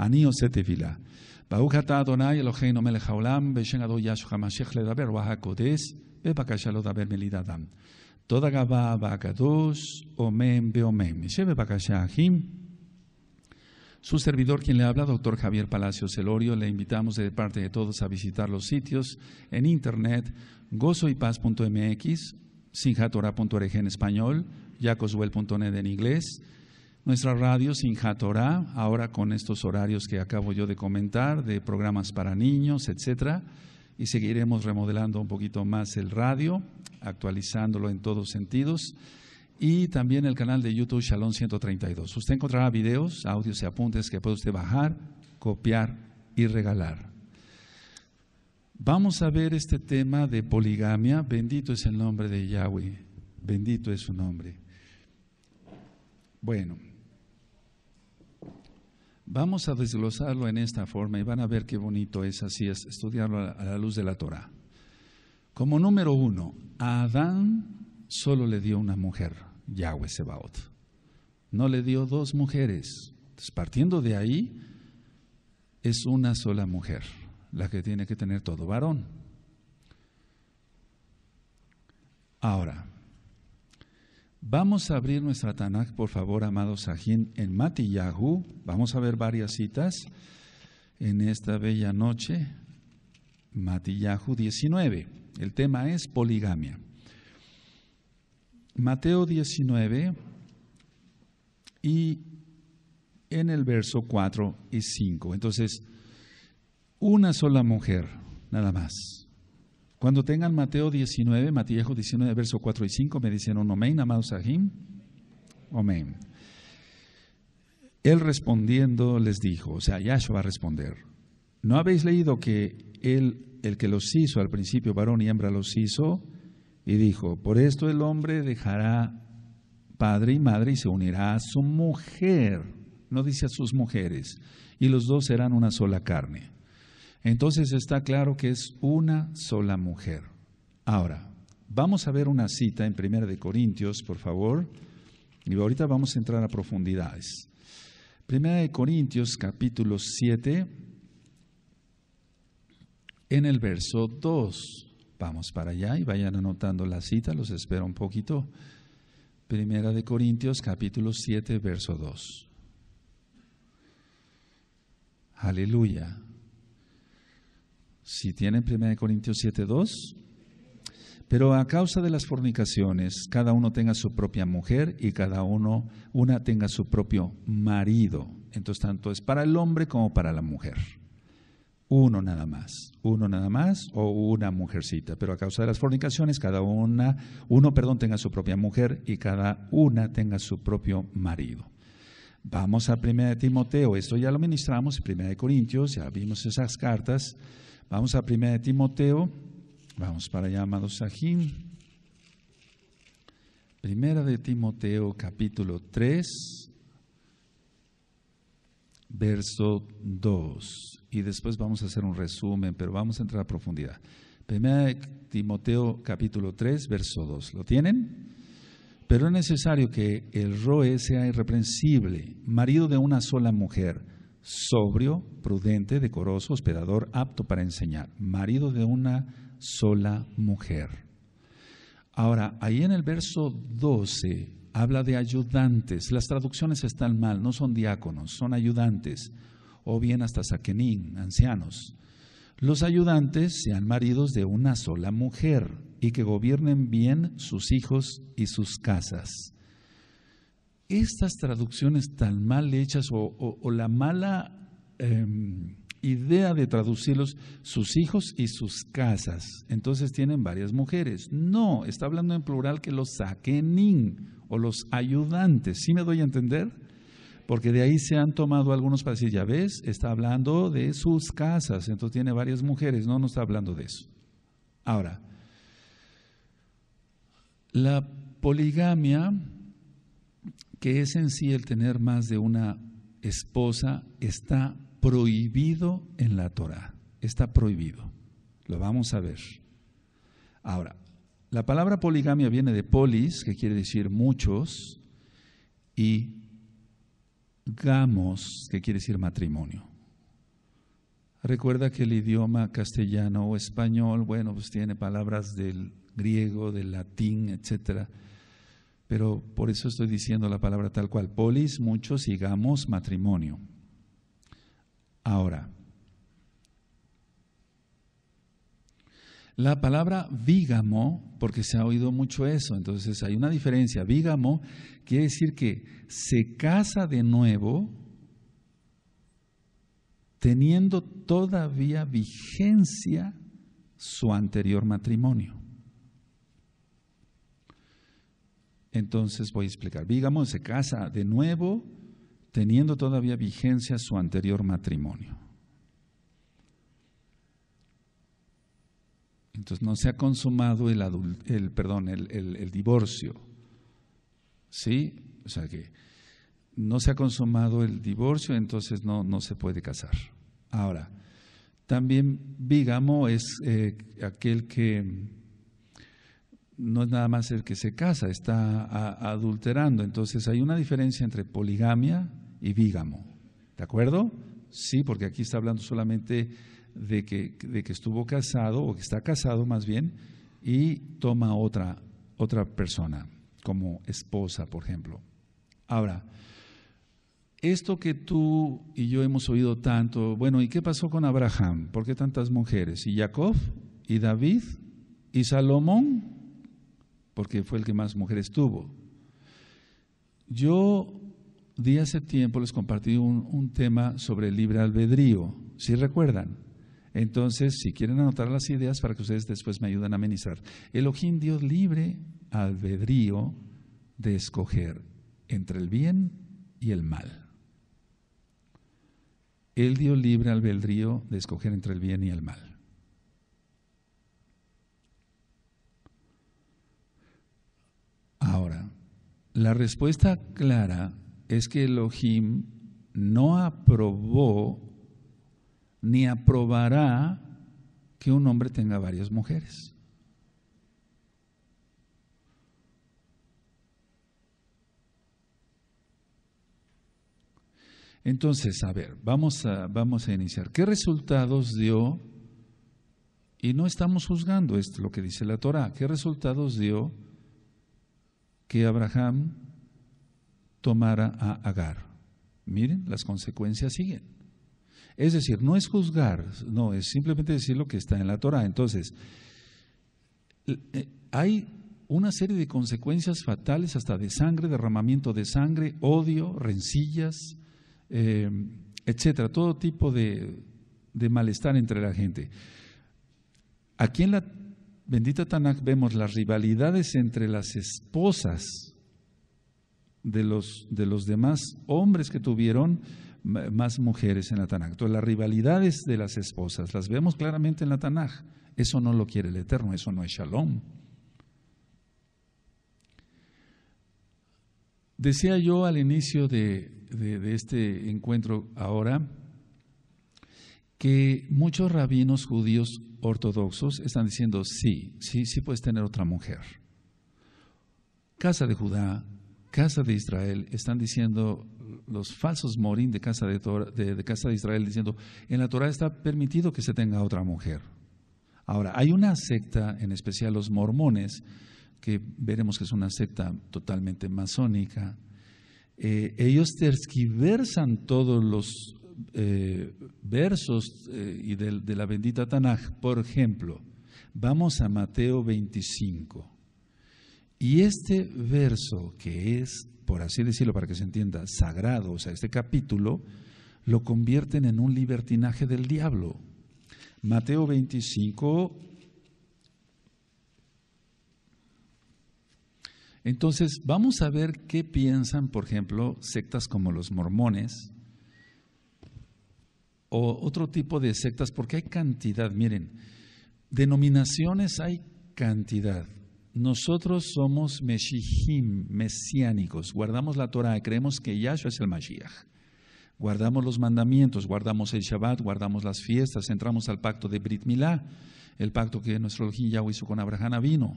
אני עושה תפילה. ברוך אתה אדוני אלוהינו מלך העולם, בשם אדו ישו המשיח לדבר, רוח הקודש, בבקשה לא דבר מליד אדם. תודה רבה והקדוש, יושב בבקשה אחים. Su servidor, quien le habla, doctor Javier Palacio Celorio le invitamos de parte de todos a visitar los sitios en internet gozoypaz.mx, sinjatora.org en español, yacoswell.net en inglés, nuestra radio Sinjatorá, ahora con estos horarios que acabo yo de comentar, de programas para niños, etcétera, y seguiremos remodelando un poquito más el radio, actualizándolo en todos sentidos, y también el canal de YouTube Shalom 132. Usted encontrará videos, audios y apuntes que puede usted bajar, copiar y regalar. Vamos a ver este tema de poligamia. Bendito es el nombre de Yahweh. Bendito es su nombre. Bueno, Vamos a desglosarlo en esta forma y van a ver qué bonito es así, es estudiarlo a la luz de la Torah. Como número uno, a Adán solo le dio una mujer, Yahweh Sebaot. No le dio dos mujeres. Entonces, partiendo de ahí, es una sola mujer la que tiene que tener todo varón. Ahora, Vamos a abrir nuestra Tanakh, por favor, amados Sajín, en Matiyahu. Vamos a ver varias citas en esta bella noche. Matiyahu 19. El tema es poligamia. Mateo 19 y en el verso 4 y 5. Entonces, una sola mujer, nada más. Cuando tengan Mateo 19, Mateo 19, verso 4 y 5, me dijeron, amén, amados Sahim. Amén. Él respondiendo les dijo, o sea, Yahshua va a responder. ¿No habéis leído que él, el que los hizo al principio, varón y hembra, los hizo? Y dijo, por esto el hombre dejará padre y madre y se unirá a su mujer, no dice a sus mujeres, y los dos serán una sola carne. Entonces está claro que es una sola mujer. Ahora, vamos a ver una cita en Primera de Corintios, por favor, y ahorita vamos a entrar a profundidades. Primera de Corintios capítulo 7 en el verso 2. Vamos para allá y vayan anotando la cita, los espero un poquito. Primera de Corintios capítulo 7 verso 2. Aleluya. Si tienen 1 Corintios 7, 2. pero a causa de las fornicaciones, cada uno tenga su propia mujer y cada uno, una tenga su propio marido. Entonces, tanto es para el hombre como para la mujer. Uno nada más, uno nada más o una mujercita. Pero a causa de las fornicaciones, cada una, uno, perdón, tenga su propia mujer y cada una tenga su propio marido. Vamos a 1 Timoteo, esto ya lo ministramos, en 1 Corintios, ya vimos esas cartas. Vamos a Primera de Timoteo, vamos para allá, amados ajín. Primera de Timoteo, capítulo 3, verso 2. Y después vamos a hacer un resumen, pero vamos a entrar a profundidad. Primera de Timoteo, capítulo 3, verso 2. ¿Lo tienen? Pero es necesario que el roe sea irreprensible, marido de una sola mujer sobrio, prudente, decoroso, hospedador, apto para enseñar, marido de una sola mujer. Ahora, ahí en el verso 12 habla de ayudantes. Las traducciones están mal, no son diáconos, son ayudantes, o bien hasta saquenín, ancianos. Los ayudantes sean maridos de una sola mujer y que gobiernen bien sus hijos y sus casas estas traducciones tan mal hechas o, la mala em, idea de traducirlos sus hijos y sus casas. Entonces tienen varias mujeres. No, está hablando en plural que los saquenín o los ayudantes. ¿Sí me doy a entender? Porque de ahí se han tomado algunos para decir, ya ves, está hablando de sus casas, entonces tiene varias mujeres, no, no está hablando de eso. Ahora, la poligamia que es en sí el tener más de una esposa, está prohibido en la Torah. Está prohibido. Lo vamos a ver. Ahora, la palabra poligamia viene de polis, que quiere decir muchos, y gamos, que quiere decir matrimonio. Recuerda que el idioma castellano o español, bueno, pues tiene palabras del griego, del latín, etcétera pero por eso estoy diciendo la palabra tal cual. Polis, muchos, sigamos matrimonio. Ahora, la palabra vígamo, porque se ha oído mucho eso, entonces hay una diferencia. Vígamo quiere decir que se casa de nuevo teniendo todavía vigencia su anterior matrimonio. Entonces voy a explicar. Vígamo se casa de nuevo teniendo todavía vigencia su anterior matrimonio. Entonces no se ha consumado el, el perdón, el, divorcio. ¿Sí? O sea que no se ha consumado el divorcio, entonces no, no se puede casar. Ahora, también Vígamo es eh, aquel que no es nada más el que se casa, está adulterando. Entonces hay una diferencia entre poligamia y bígamo. ¿De acuerdo? Sí, porque aquí está hablando solamente de que, de que estuvo casado o que está casado más bien y toma otra, otra persona como esposa, por ejemplo. Ahora, esto que tú y yo hemos oído tanto, bueno, ¿y qué pasó con Abraham? ¿Por qué tantas mujeres? ¿Y Jacob? ¿Y David? ¿Y Salomón? porque fue el que más mujeres tuvo. Yo di hace tiempo, les compartí un, tema sobre el libre albedrío, si recuerdan. Entonces, si quieren anotar las ideas para que ustedes después me ayuden a amenizar. ojín dio libre albedrío de escoger entre el bien y el mal. el dio libre albedrío de escoger entre el bien y el mal. Ahora, la respuesta clara es que Elohim no aprobó ni aprobará que un hombre tenga varias mujeres. Entonces, a ver, vamos a, vamos a iniciar. ¿Qué resultados dio? Y no estamos juzgando, esto, lo que dice la Torah. ¿Qué resultados dio? que Abraham tomara a Agar. Miren, las consecuencias siguen. Es decir, no es juzgar, no, es simplemente decir lo que está en la Torah. Entonces, eh, hay una serie de consecuencias fatales, hasta de sangre, derramamiento de sangre, odio, rencillas, eh, etcétera, todo tipo de, de malestar entre la gente. Aquí en la Bendita Tanakh, vemos las rivalidades entre las esposas de los, demás hombres que tuvieron más mujeres en la Tanakh. las rivalidades de las esposas las vemos claramente en la Tanakh. Eso no lo quiere el Eterno, eso no es shalom. Decía yo al inicio de este encuentro ahora, que muchos rabinos judíos ortodoxos están diciendo, sí, sí, sí puedes tener otra mujer. Casa de Judá, Casa de Israel, están diciendo los falsos morín de Casa de, casa de Israel, diciendo, en la Torah está permitido que se tenga otra mujer. Ahora, hay una secta, en especial los mormones, que veremos que es una secta totalmente masónica, eh, ellos tersquiversan todos los eh, versos eh, y de, de, la bendita Tanaj. Por ejemplo, vamos a Mateo 25. Y este verso, que es, por así decirlo, para que se entienda, sagrado, o sea, este capítulo, lo convierten en un libertinaje del diablo. Mateo 25. Entonces, vamos a ver qué piensan, por ejemplo, sectas como los mormones, o otro tipo de sectas, porque hay cantidad, miren, denominaciones hay cantidad. Nosotros somos meshijim, mesiánicos, guardamos la Torah, creemos que Yahshua es el Mashiach. Guardamos los mandamientos, guardamos el Shabbat, guardamos las fiestas, entramos al pacto de Brit Milá, el pacto que nuestro Elohim Yahweh hizo con Abraham vino,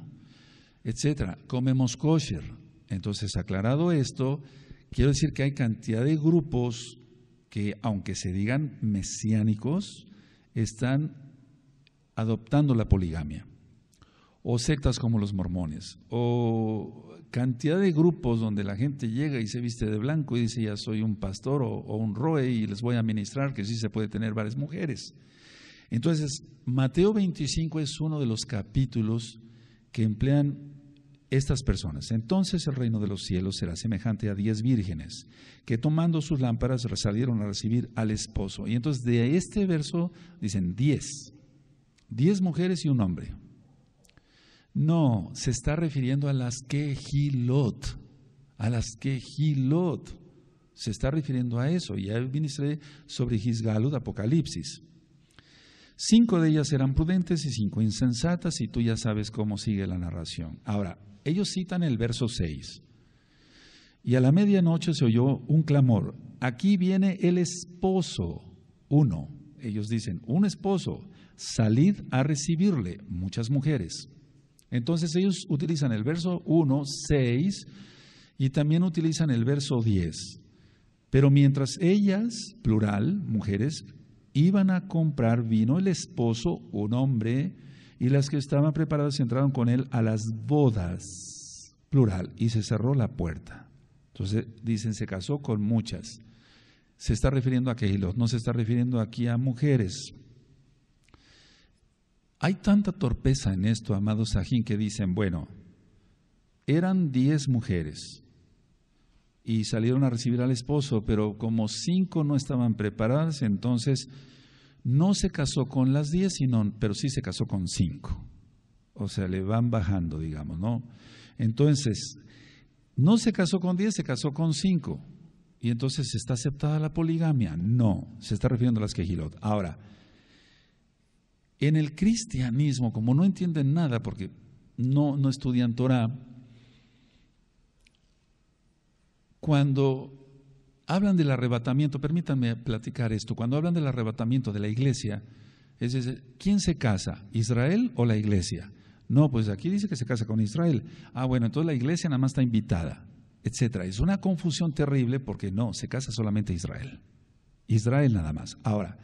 etcétera. Comemos kosher. Entonces, aclarado esto, quiero decir que hay cantidad de grupos que, aunque se digan mesiánicos, están adoptando la poligamia, o sectas como los mormones, o cantidad de grupos donde la gente llega y se viste de blanco y dice, ya soy un pastor o, un roe y les voy a ministrar, que sí se puede tener varias mujeres. Entonces, Mateo 25 es uno de los capítulos que emplean estas personas. Entonces el reino de los cielos será semejante a diez vírgenes que tomando sus lámparas salieron a recibir al esposo. Y entonces de este verso dicen diez, diez mujeres y un hombre. No, se está refiriendo a las que gilot. a las que gilot. Se está refiriendo a eso. Ya ministré sobre de Apocalipsis. Cinco de ellas eran prudentes y cinco insensatas, y tú ya sabes cómo sigue la narración. Ahora, ellos citan el verso 6. Y a la medianoche se oyó un clamor. Aquí viene el esposo, uno. Ellos dicen, un esposo, salid a recibirle, muchas mujeres. Entonces ellos utilizan el verso 1, 6 y también utilizan el verso 10. Pero mientras ellas, plural, mujeres, iban a comprar vino, el esposo, un hombre, y las que estaban preparadas entraron con él a las bodas, plural, y se cerró la puerta. Entonces dicen, se casó con muchas. Se está refiriendo a Keilo, no se está refiriendo aquí a mujeres. Hay tanta torpeza en esto, amados Sajín, que dicen, bueno, eran diez mujeres y salieron a recibir al esposo, pero como cinco no estaban preparadas, entonces no se casó con las 10, sino, pero sí se casó con 5. O sea, le van bajando, digamos, ¿no? Entonces, no se casó con diez, se casó con 5. Y entonces, ¿está aceptada la poligamia? No, se está refiriendo a las quejilot. Ahora, en el cristianismo, como no entienden nada porque no, no estudian Torah, cuando hablan del arrebatamiento, permítanme platicar esto, cuando hablan del arrebatamiento de la iglesia, es decir, ¿quién se casa? ¿Israel o la iglesia? No, pues aquí dice que se casa con Israel. Ah, bueno, entonces la iglesia nada más está invitada, etcétera. Es una confusión terrible porque no, se casa solamente Israel. Israel nada más. Ahora,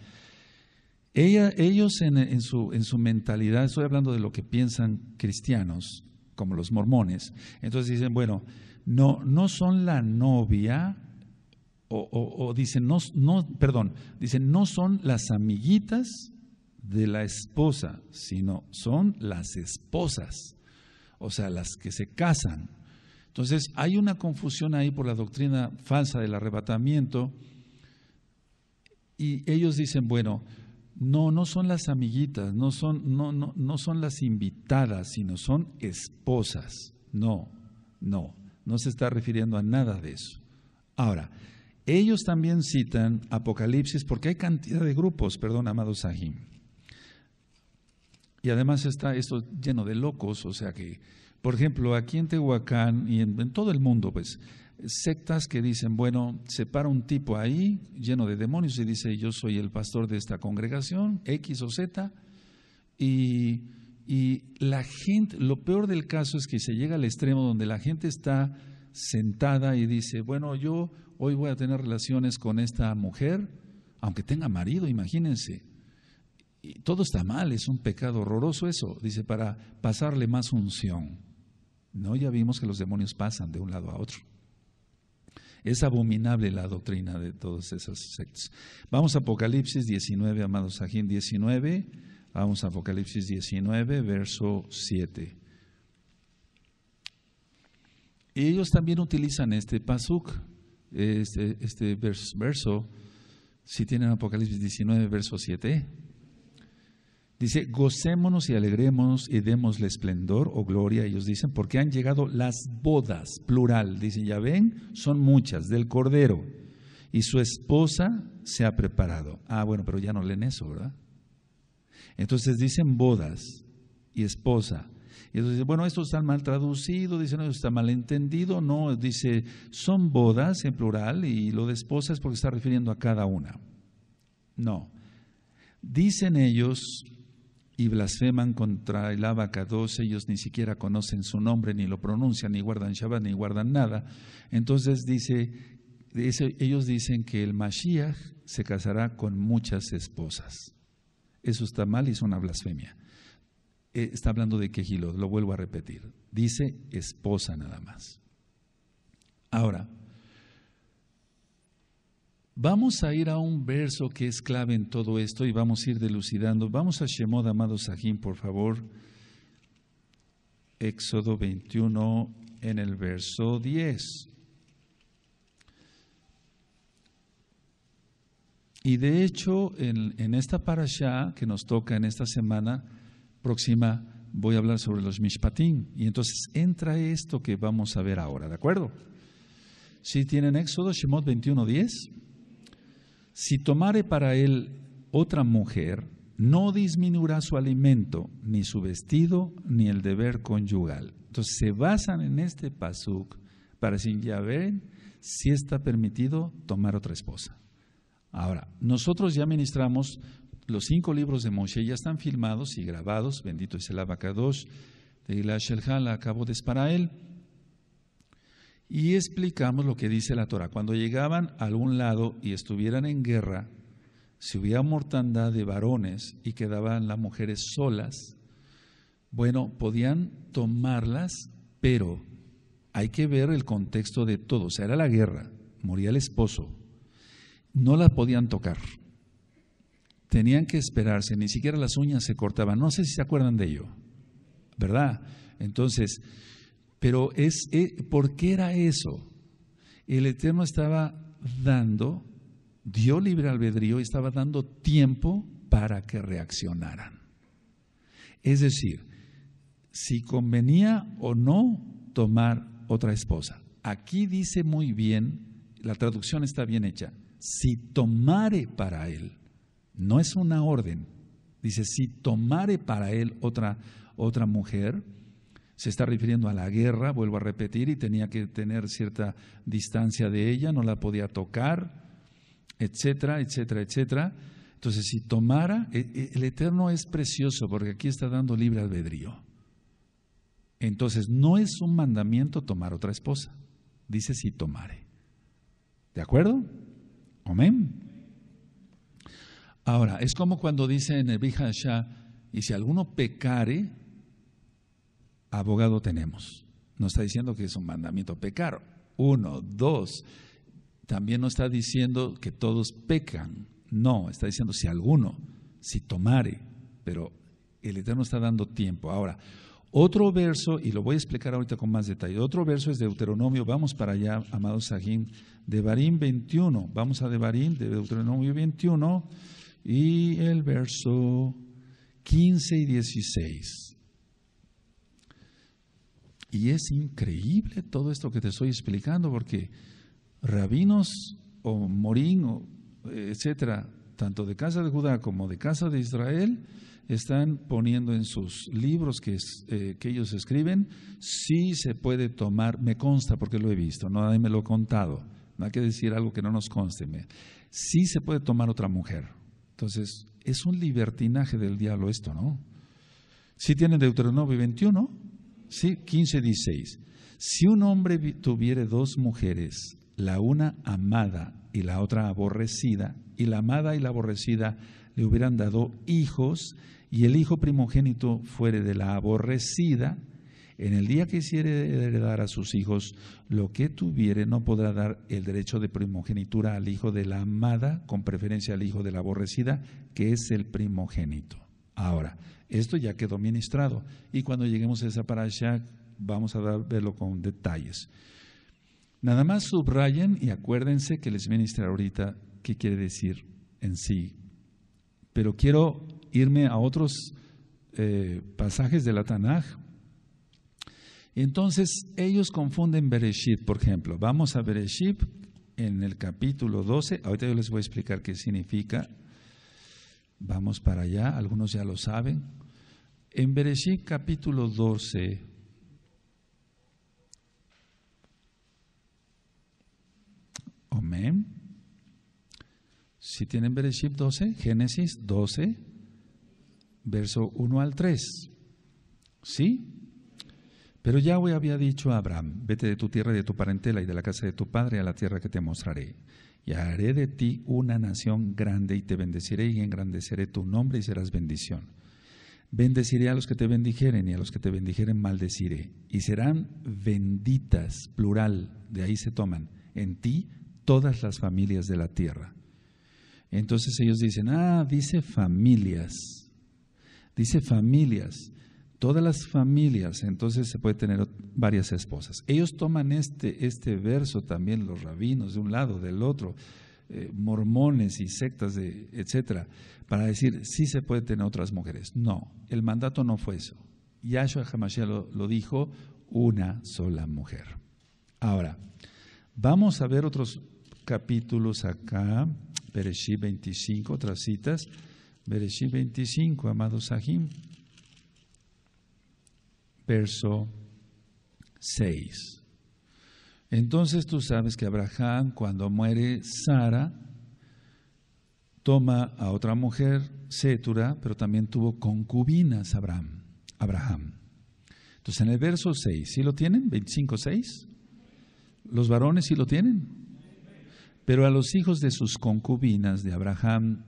ellos en, su, en su mentalidad, estoy hablando de lo que piensan cristianos, como los mormones, entonces dicen, bueno, no, no son la novia o, dicen no, perdón, dicen no son las amiguitas de la esposa, sino son las esposas, o sea, las que se casan. Entonces, hay una confusión ahí por la doctrina falsa del arrebatamiento y ellos dicen, bueno, no, no son las amiguitas, no son, no son las invitadas, sino son esposas. No, no, no se está refiriendo a nada de eso. Ahora, ellos también citan Apocalipsis porque hay cantidad de grupos, perdón, amados, Sahim. Y además está esto lleno de locos, o sea que, por ejemplo, aquí en Tehuacán y en, todo el mundo, pues, sectas que dicen, bueno, se para un tipo ahí lleno de demonios y dice, yo soy el pastor de esta congregación, X o Z, y la gente, lo peor del caso es que se llega al extremo donde la gente está sentada y dice, bueno, yo hoy voy a tener relaciones con esta mujer, aunque tenga marido, imagínense. todo está mal, es un pecado horroroso eso, dice, para pasarle más unción. No, ya vimos que los demonios pasan de un lado a otro. Es abominable la doctrina de todos esas sectas. Vamos a Apocalipsis 19, amados Sahin 19. Vamos a Apocalipsis 19, verso 7. Y ellos también utilizan este pasuk. Eh, este, verso, si tienen Apocalipsis 19, verso 7, dice, gocémonos y alegrémonos y démosle esplendor o gloria, ellos dicen, porque han llegado las bodas, plural, dicen, ya ven, son muchas, del Cordero, y su esposa se ha preparado. Ah, bueno, pero ya no leen eso, ¿verdad? Entonces dicen bodas y esposa. Y dice, bueno, esto está mal traducido, dice, no, está mal entendido, no, dice, son bodas en plural y lo de esposas porque está refiriendo a cada una. No. Dicen ellos y blasfeman contra el dos ellos ni siquiera conocen su nombre, ni lo pronuncian, ni guardan Shabbat, ni guardan nada. Entonces dice, ellos dicen que el Mashiach se casará con muchas esposas. Eso está mal y es una blasfemia. Eh, está hablando de Quejilot, lo vuelvo a repetir. Dice esposa nada más. Ahora, vamos a ir a un verso que es clave en todo esto y vamos a ir delucidando. Vamos a Shemod, amado Sahim, por favor. Éxodo 21 en el verso 10. Y de hecho, en, en, esta parasha que nos toca en esta semana, próxima voy a hablar sobre los mishpatim. Y entonces entra esto que vamos a ver ahora, ¿de acuerdo? Si tienen Éxodo, Shemot 21:10, si tomare para él otra mujer, no disminuirá su alimento, ni su vestido, ni el deber conyugal. Entonces se basan en este pasuk para decir, ya ven, si está permitido tomar otra esposa. Ahora, nosotros ya ministramos los cinco libros de Moshe ya están filmados y grabados, bendito es el Abacadosh, de la Shelhal, acabo de él. Y explicamos lo que dice la Torah. Cuando llegaban a algún lado y estuvieran en guerra, si hubiera mortandad de varones y quedaban las mujeres solas, bueno, podían tomarlas, pero hay que ver el contexto de todo. O sea, era la guerra, moría el esposo, no la podían tocar tenían que esperarse, ni siquiera las uñas se cortaban, no sé si se acuerdan de ello, ¿verdad? Entonces, pero es, eh, ¿por qué era eso? El Eterno estaba dando, dio libre albedrío y estaba dando tiempo para que reaccionaran. Es decir, si convenía o no tomar otra esposa. Aquí dice muy bien, la traducción está bien hecha, si tomare para él. No es una orden. Dice, si tomare para él otra, otra mujer, se está refiriendo a la guerra, vuelvo a repetir, y tenía que tener cierta distancia de ella, no la podía tocar, etcétera, etcétera, etcétera. Entonces, si tomara, e, e, el Eterno es precioso porque aquí está dando libre albedrío. Entonces, no es un mandamiento tomar otra esposa. Dice si tomare. ¿De acuerdo? Amén. Ahora, es como cuando dice en el Bihasha, y si alguno pecare, abogado tenemos. No está diciendo que es un mandamiento pecar. Uno, dos. También no está diciendo que todos pecan. No, está diciendo si alguno, si tomare. Pero el Eterno está dando tiempo. Ahora, otro verso, y lo voy a explicar ahorita con más detalle, otro verso es Deuteronomio, vamos para allá, amados Sahim, de Barín 21, vamos a Barín de Deuteronomio 21, y el verso 15 y 16. Y es increíble todo esto que te estoy explicando porque rabinos o morín, o, etcétera, tanto de casa de Judá como de casa de Israel, están poniendo en sus libros que, eh, ellos escriben, sí se puede tomar, me consta porque lo he visto, no me lo ha contado, no hay que decir algo que no nos conste, sí se puede tomar otra mujer. Entonces, es un libertinaje del diablo esto, ¿no? Si ¿Sí tienen Deuteronomio 21, sí, 15, 16. Si un hombre tuviera dos mujeres, la una amada y la otra aborrecida, y la amada y la aborrecida le hubieran dado hijos, y el hijo primogénito fuere de la aborrecida, en el día que hiciere heredar a sus hijos lo que tuviere, no podrá dar el derecho de primogenitura al hijo de la amada, con preferencia al hijo de la aborrecida, que es el primogénito. Ahora, esto ya quedó ministrado y cuando lleguemos a esa parasha vamos a verlo con detalles. Nada más subrayen y acuérdense que les ministra ahorita qué quiere decir en sí. Pero quiero irme a otros eh, pasajes de la Tanaj entonces ellos confunden Bereshit, por ejemplo. Vamos a Bereshit en el capítulo 12. Ahorita yo les voy a explicar qué significa. Vamos para allá, algunos ya lo saben. En Bereshit capítulo 12. Amén. Si tienen Bereshit 12, Génesis 12, verso 1 al 3. ¿Sí? Pero Yahweh había dicho a Abraham, vete de tu tierra y de tu parentela y de la casa de tu padre a la tierra que te mostraré. Y haré de ti una nación grande y te bendeciré y engrandeceré tu nombre y serás bendición. Bendeciré a los que te bendijeren y a los que te bendijeren maldeciré. Y serán benditas, plural, de ahí se toman, en ti todas las familias de la tierra. Entonces ellos dicen, ah, dice familias, dice familias todas las familias, entonces se puede tener varias esposas. Ellos toman este, este, verso también, los rabinos de un lado, del otro, eh, mormones y sectas, de, etcétera, para decir, si se puede tener otras mujeres. No, el mandato no fue eso. Yahshua Hamashiach lo, dijo, una sola mujer. Ahora, vamos a ver otros capítulos acá, Bereshit 25, otras citas. Bereshit 25, amado Sahim verso 6. Entonces tú sabes que Abraham, cuando muere Sara, toma a otra mujer, Setura, pero también tuvo concubinas Abraham. Entonces en el verso 6, ¿sí lo tienen? 25, 6. ¿Los varones sí lo tienen? Pero a los hijos de sus concubinas de Abraham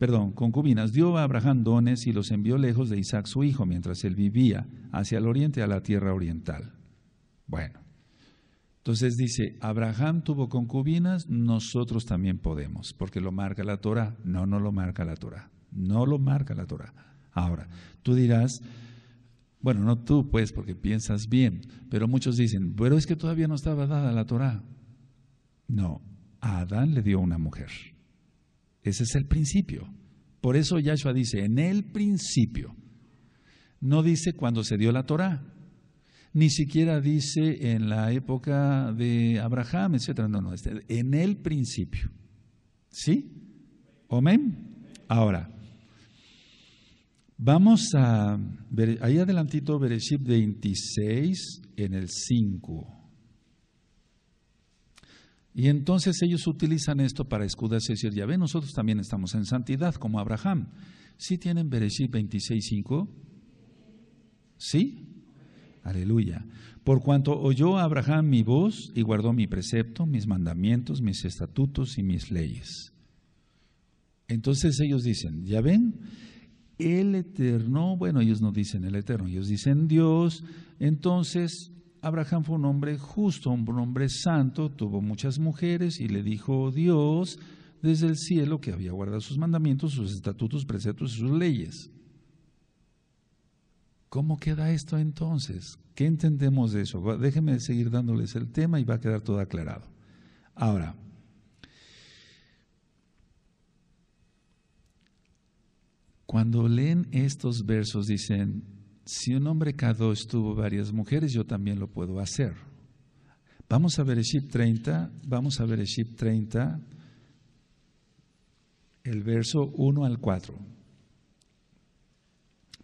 perdón, concubinas, dio a Abraham dones y los envió lejos de Isaac su hijo mientras él vivía hacia el oriente a la tierra oriental. Bueno, entonces dice, Abraham tuvo concubinas, nosotros también podemos, porque lo marca la Torah. No, no lo marca la Torah. No lo marca la Torah. Ahora, tú dirás, bueno, no tú pues, porque piensas bien, pero muchos dicen, pero es que todavía no estaba dada la Torah. No, a Adán le dio una mujer. Ese es el principio. Por eso Yahshua dice, en el principio. No dice cuando se dio la Torah. Ni siquiera dice en la época de Abraham, etc. No, no, este, en el principio. ¿Sí? ¿Amén? Ahora, vamos a... Ahí adelantito, Bereshit 26, en el 5. Y entonces ellos utilizan esto para escudarse y decir, ya ven, nosotros también estamos en santidad, como Abraham. ¿Sí tienen Bereshit 26.5? ¿Sí? Aleluya. Por cuanto oyó Abraham mi voz y guardó mi precepto, mis mandamientos, mis estatutos y mis leyes. Entonces ellos dicen, ya ven, el Eterno, bueno, ellos no dicen el Eterno, ellos dicen Dios, entonces Abraham fue un hombre justo, un hombre santo, tuvo muchas mujeres y le dijo oh Dios desde el cielo que había guardado sus mandamientos, sus estatutos, preceptos y sus leyes. ¿Cómo queda esto entonces? ¿Qué entendemos de eso? Déjenme seguir dándoles el tema y va a quedar todo aclarado. Ahora, cuando leen estos versos dicen, si un hombre dos estuvo varias mujeres, yo también lo puedo hacer. Vamos a ver ship 30, vamos a ver ship 30, el verso 1 al 4.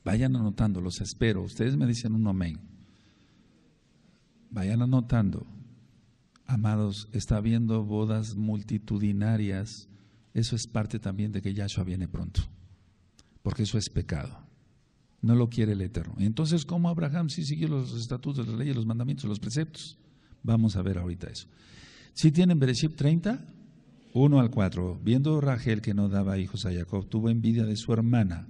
Vayan anotando, los espero. Ustedes me dicen un amén. Vayan anotando. Amados, está habiendo bodas multitudinarias. Eso es parte también de que Yahshua viene pronto, porque eso es pecado no lo quiere el Eterno. Entonces, ¿cómo Abraham sí siguió los estatutos, las leyes, los mandamientos, los preceptos? Vamos a ver ahorita eso. Si tienen Bereshit 30, 1 al 4. Viendo Rachel que no daba hijos a Jacob, tuvo envidia de su hermana.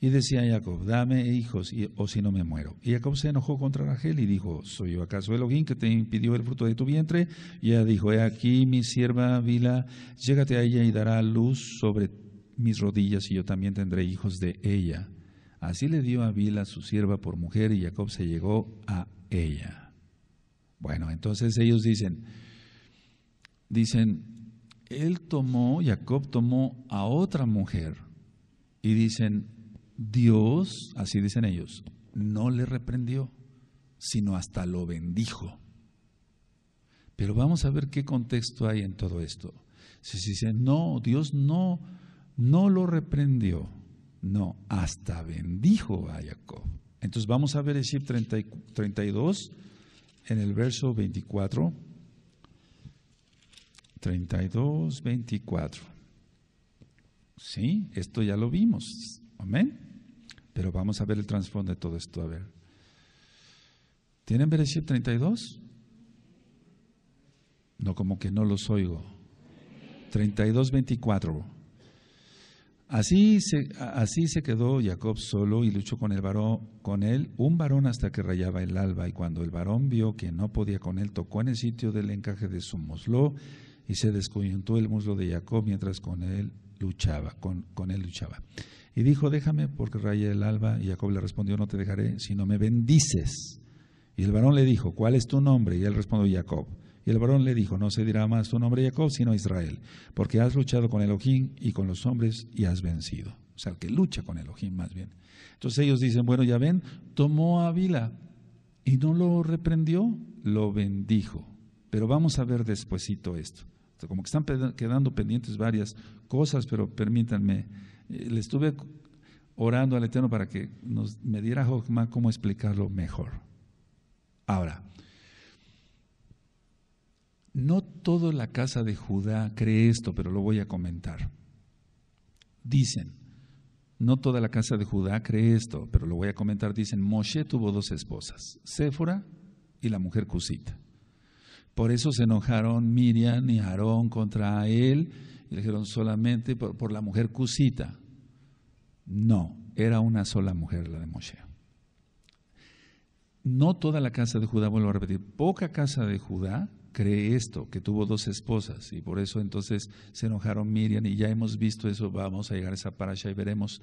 Y decía a Jacob, dame hijos o si no me muero. Y Jacob se enojó contra Rachel y dijo, ¿soy yo acaso Elohim que te impidió el fruto de tu vientre? Y ella dijo, he aquí mi sierva Vila, llégate a ella y dará luz sobre mis rodillas y yo también tendré hijos de ella. Así le dio a Bila su sierva por mujer y Jacob se llegó a ella. Bueno, entonces ellos dicen, dicen, él tomó, Jacob tomó a otra mujer y dicen, Dios, así dicen ellos, no le reprendió, sino hasta lo bendijo. Pero vamos a ver qué contexto hay en todo esto. Si se dice, no, Dios no, no lo reprendió no, hasta bendijo a Jacob. Entonces vamos a ver decir 32 en el verso 24. 32, 24. Sí, esto ya lo vimos. Amén. Pero vamos a ver el trasfondo de todo esto. A ver. ¿Tienen y 32? No, como que no los oigo. 32, 24. Así se, quedó Jacob solo y luchó con, el varón, con él un varón hasta que rayaba el alba y cuando el varón vio que no podía con él tocó en el sitio del encaje de su muslo y se descoyuntó el muslo de Jacob mientras con él luchaba, con, él luchaba. Y dijo, déjame porque raya el alba y Jacob le respondió, no te dejaré sino me bendices. Y el varón le dijo, ¿cuál es tu nombre? Y él respondió, Jacob. Y el varón le dijo, no se dirá más tu nombre Jacob, sino Israel, porque has luchado con Elohim y con los hombres y has vencido. O sea, que lucha con Elohim más bien. Entonces ellos dicen, bueno, ya ven, tomó a Vila y no lo reprendió, lo bendijo. Pero vamos a ver despuesito esto. como que están quedando pendientes varias cosas, pero permítanme, eh, le estuve orando al Eterno para que nos, me diera Jokma cómo explicarlo mejor. Ahora, no toda la casa de Judá cree esto, pero lo voy a comentar. Dicen, no toda la casa de Judá cree esto, pero lo voy a comentar. Dicen, Moshe tuvo dos esposas, Séfora y la mujer Cusita. Por eso se enojaron Miriam y Aarón contra él y le dijeron solamente por, por la mujer Cusita. No, era una sola mujer la de Moshe. No toda la casa de Judá, vuelvo a repetir, poca casa de Judá cree esto, que tuvo dos esposas, y por eso entonces se enojaron Miriam, y ya hemos visto eso, vamos a llegar a esa parasha y veremos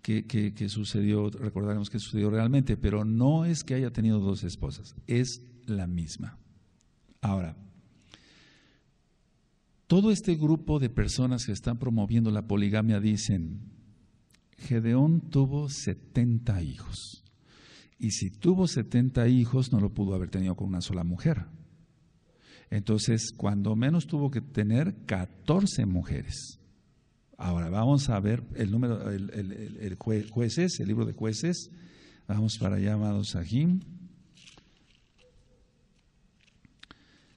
qué, qué sucedió, recordaremos qué sucedió realmente, pero no es que haya tenido dos esposas, es la misma. Ahora, todo este grupo de personas que están promoviendo la poligamia dicen, Gedeón tuvo 70 hijos. Y si tuvo 70 hijos, no lo pudo haber tenido con una sola mujer. Entonces, cuando menos tuvo que tener 14 mujeres. Ahora, vamos a ver el número, el, jueces, el libro de jueces. Vamos para allá, amados Sahim.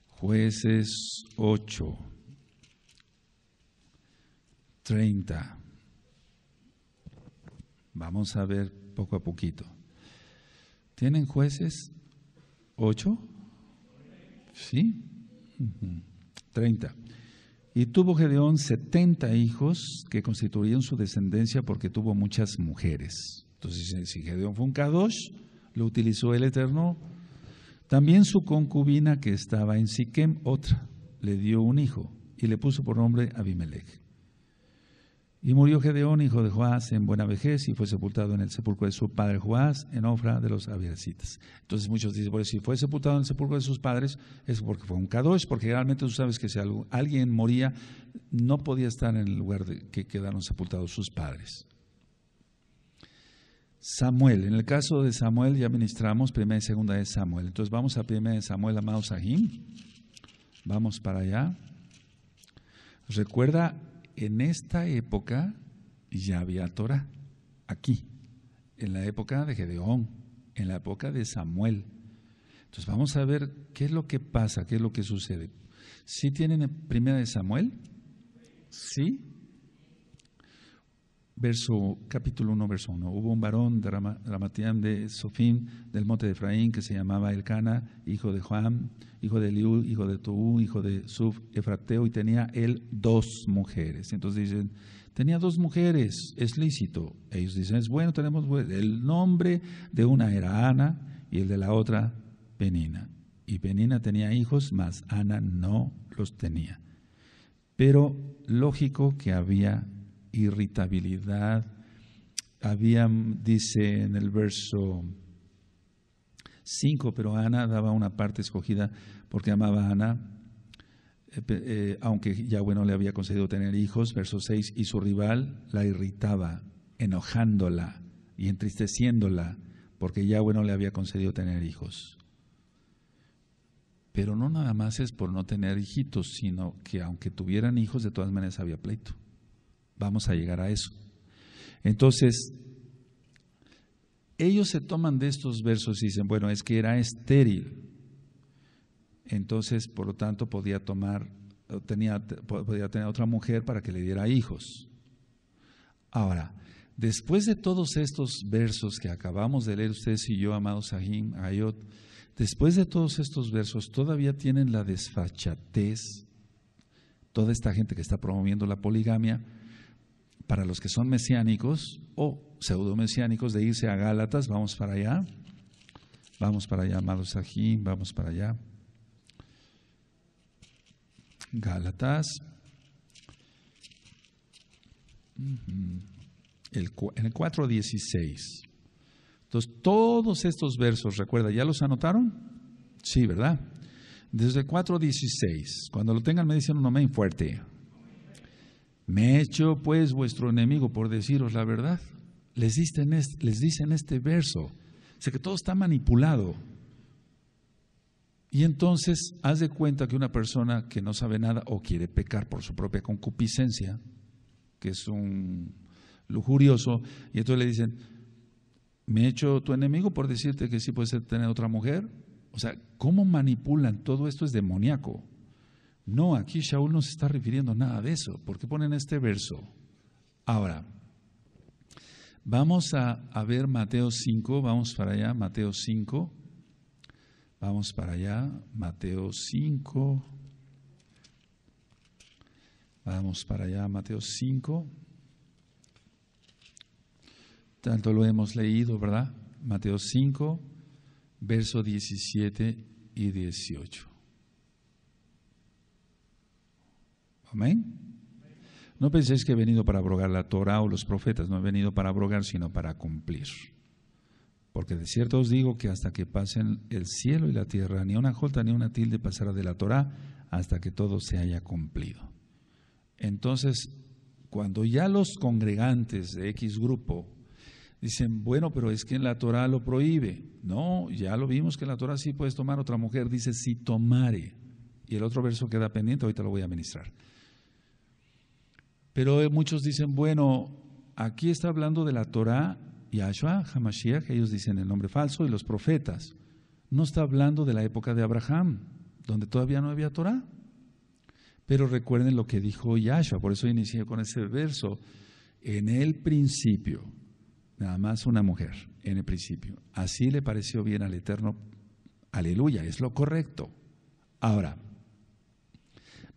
Jueces 8, 30. Vamos a ver poco a poquito. ¿Tienen jueces 8? ¿Sí? 30. Y tuvo Gedeón 70 hijos que constituían su descendencia porque tuvo muchas mujeres. Entonces, si Gedeón fue un Kadosh, lo utilizó el Eterno. También su concubina que estaba en Siquem, otra, le dio un hijo y le puso por nombre Abimelech. Y murió Gedeón, hijo de Joás, en buena vejez y fue sepultado en el sepulcro de su padre Joás, en Ofra de los Abiercitas. Entonces muchos dicen, pues si fue sepultado en el sepulcro de sus padres, es porque fue un Kadosh, porque realmente tú sabes que si alguien moría, no podía estar en el lugar que quedaron sepultados sus padres. Samuel, en el caso de Samuel ya ministramos primera y segunda de Samuel. Entonces vamos a primera de Samuel, amado Sahim. Vamos para allá. Recuerda en esta época ya había Torah, aquí, en la época de Gedeón, en la época de Samuel. Entonces vamos a ver qué es lo que pasa, qué es lo que sucede. ¿Sí tienen primera de Samuel? Sí verso, capítulo 1, verso 1. Hubo un varón de de Sofín del monte de Efraín, que se llamaba Elcana, hijo de Juan, hijo de Liú, hijo de Tuú, hijo de Suf, Efrateo, y tenía él dos mujeres. Entonces dicen, tenía dos mujeres, es lícito. Ellos dicen, es bueno, tenemos el nombre de una era Ana y el de la otra Penina. Y Penina tenía hijos, mas Ana no los tenía. Pero lógico que había irritabilidad. Había, dice en el verso 5, pero Ana daba una parte escogida porque amaba a Ana, eh, eh, aunque Yahweh no le había concedido tener hijos, verso 6, y su rival la irritaba, enojándola y entristeciéndola, porque Yahweh no le había concedido tener hijos. Pero no nada más es por no tener hijitos, sino que aunque tuvieran hijos, de todas maneras había pleito. Vamos a llegar a eso. Entonces, ellos se toman de estos versos y dicen, bueno, es que era estéril. Entonces, por lo tanto, podía tomar, tenía, podía tener otra mujer para que le diera hijos. Ahora, después de todos estos versos que acabamos de leer ustedes y yo, amados Sahim, Ayot, después de todos estos versos, todavía tienen la desfachatez, toda esta gente que está promoviendo la poligamia, para los que son mesiánicos o pseudo mesiánicos de irse a Gálatas, vamos para allá, vamos para allá, amados aquí, vamos para allá. Gálatas, el, en el 4.16. Entonces, todos estos versos, recuerda, ¿ya los anotaron? Sí, ¿verdad? Desde el 4.16, cuando lo tengan me dicen un amén fuerte. Me he hecho pues vuestro enemigo por deciros la verdad. Les dicen este, este verso. O que todo está manipulado. Y entonces haz de cuenta que una persona que no sabe nada o quiere pecar por su propia concupiscencia, que es un lujurioso, y entonces le dicen, ¿me he hecho tu enemigo por decirte que sí puedes tener otra mujer? O sea, ¿cómo manipulan? Todo esto es demoníaco. No, aquí Shaul no se está refiriendo a nada de eso. ¿Por qué ponen este verso? Ahora, vamos a, a ver Mateo 5, vamos para allá, Mateo 5, vamos para allá, Mateo 5, vamos para allá, Mateo 5. Tanto lo hemos leído, ¿verdad? Mateo 5, verso 17 y 18. Amén. No penséis que he venido para abrogar la Torah o los profetas, no he venido para abrogar, sino para cumplir. Porque de cierto os digo que hasta que pasen el cielo y la tierra, ni una jota ni una tilde pasará de la Torah hasta que todo se haya cumplido. Entonces, cuando ya los congregantes de X grupo dicen, bueno, pero es que en la Torah lo prohíbe. No, ya lo vimos que en la Torah sí puedes tomar otra mujer, dice si tomare. Y el otro verso queda pendiente, ahorita lo voy a ministrar. Pero muchos dicen, bueno, aquí está hablando de la Torah, Yahshua, Hamashiach, ellos dicen el nombre falso, y los profetas. No está hablando de la época de Abraham, donde todavía no había Torah. Pero recuerden lo que dijo Yahshua, por eso inicié con ese verso. En el principio, nada más una mujer, en el principio. Así le pareció bien al Eterno. Aleluya, es lo correcto. Ahora,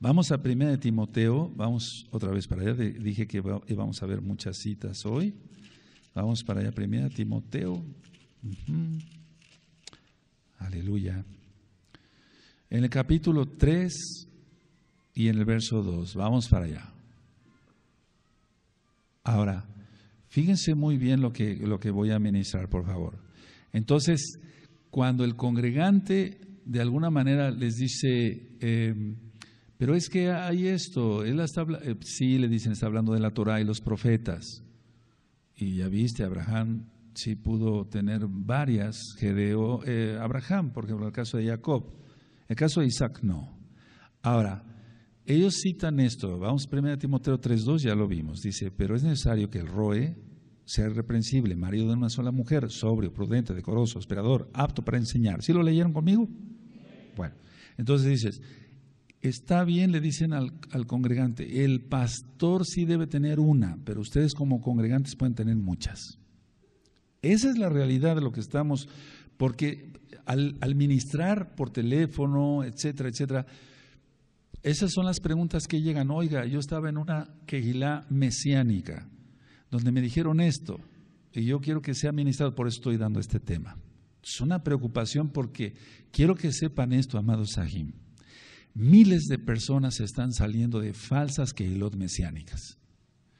Vamos a Primera de Timoteo, vamos otra vez para allá, dije que íbamos a ver muchas citas hoy. Vamos para allá, de Timoteo. Aleluya. En el capítulo 3 y en el verso 2, vamos para allá. Ahora, fíjense muy bien lo que, lo que voy a ministrar, por favor. Entonces, cuando el congregante de alguna manera les dice, em, pero es que hay esto, eh, sí le dicen, está hablando de la Torah y los profetas. Y ya viste, Abraham sí pudo tener varias, Gedeo, eh, Abraham, por ejemplo, el caso de Jacob. El caso de Isaac no. Ahora, ellos citan esto, vamos primero a Timoteo 3.2, ya lo vimos, dice, pero es necesario que el Roe sea irreprensible, marido de una sola mujer, sobrio, prudente, decoroso, esperador, apto para enseñar. ¿Sí lo leyeron conmigo? Bueno, entonces dices, Está bien, le dicen al, congregante, el pastor sí debe tener una, pero ustedes como congregantes pueden tener muchas. Esa es la realidad de lo que estamos, porque al, ministrar por teléfono, etcétera, etcétera, esas son las preguntas que llegan. Oiga, yo estaba en una quejilá mesiánica, donde me dijeron esto, y yo quiero que sea ministrado, por eso estoy dando este tema. Es una preocupación porque quiero que sepan esto, amados Sahim miles de personas están saliendo de falsas keilot mesiánicas.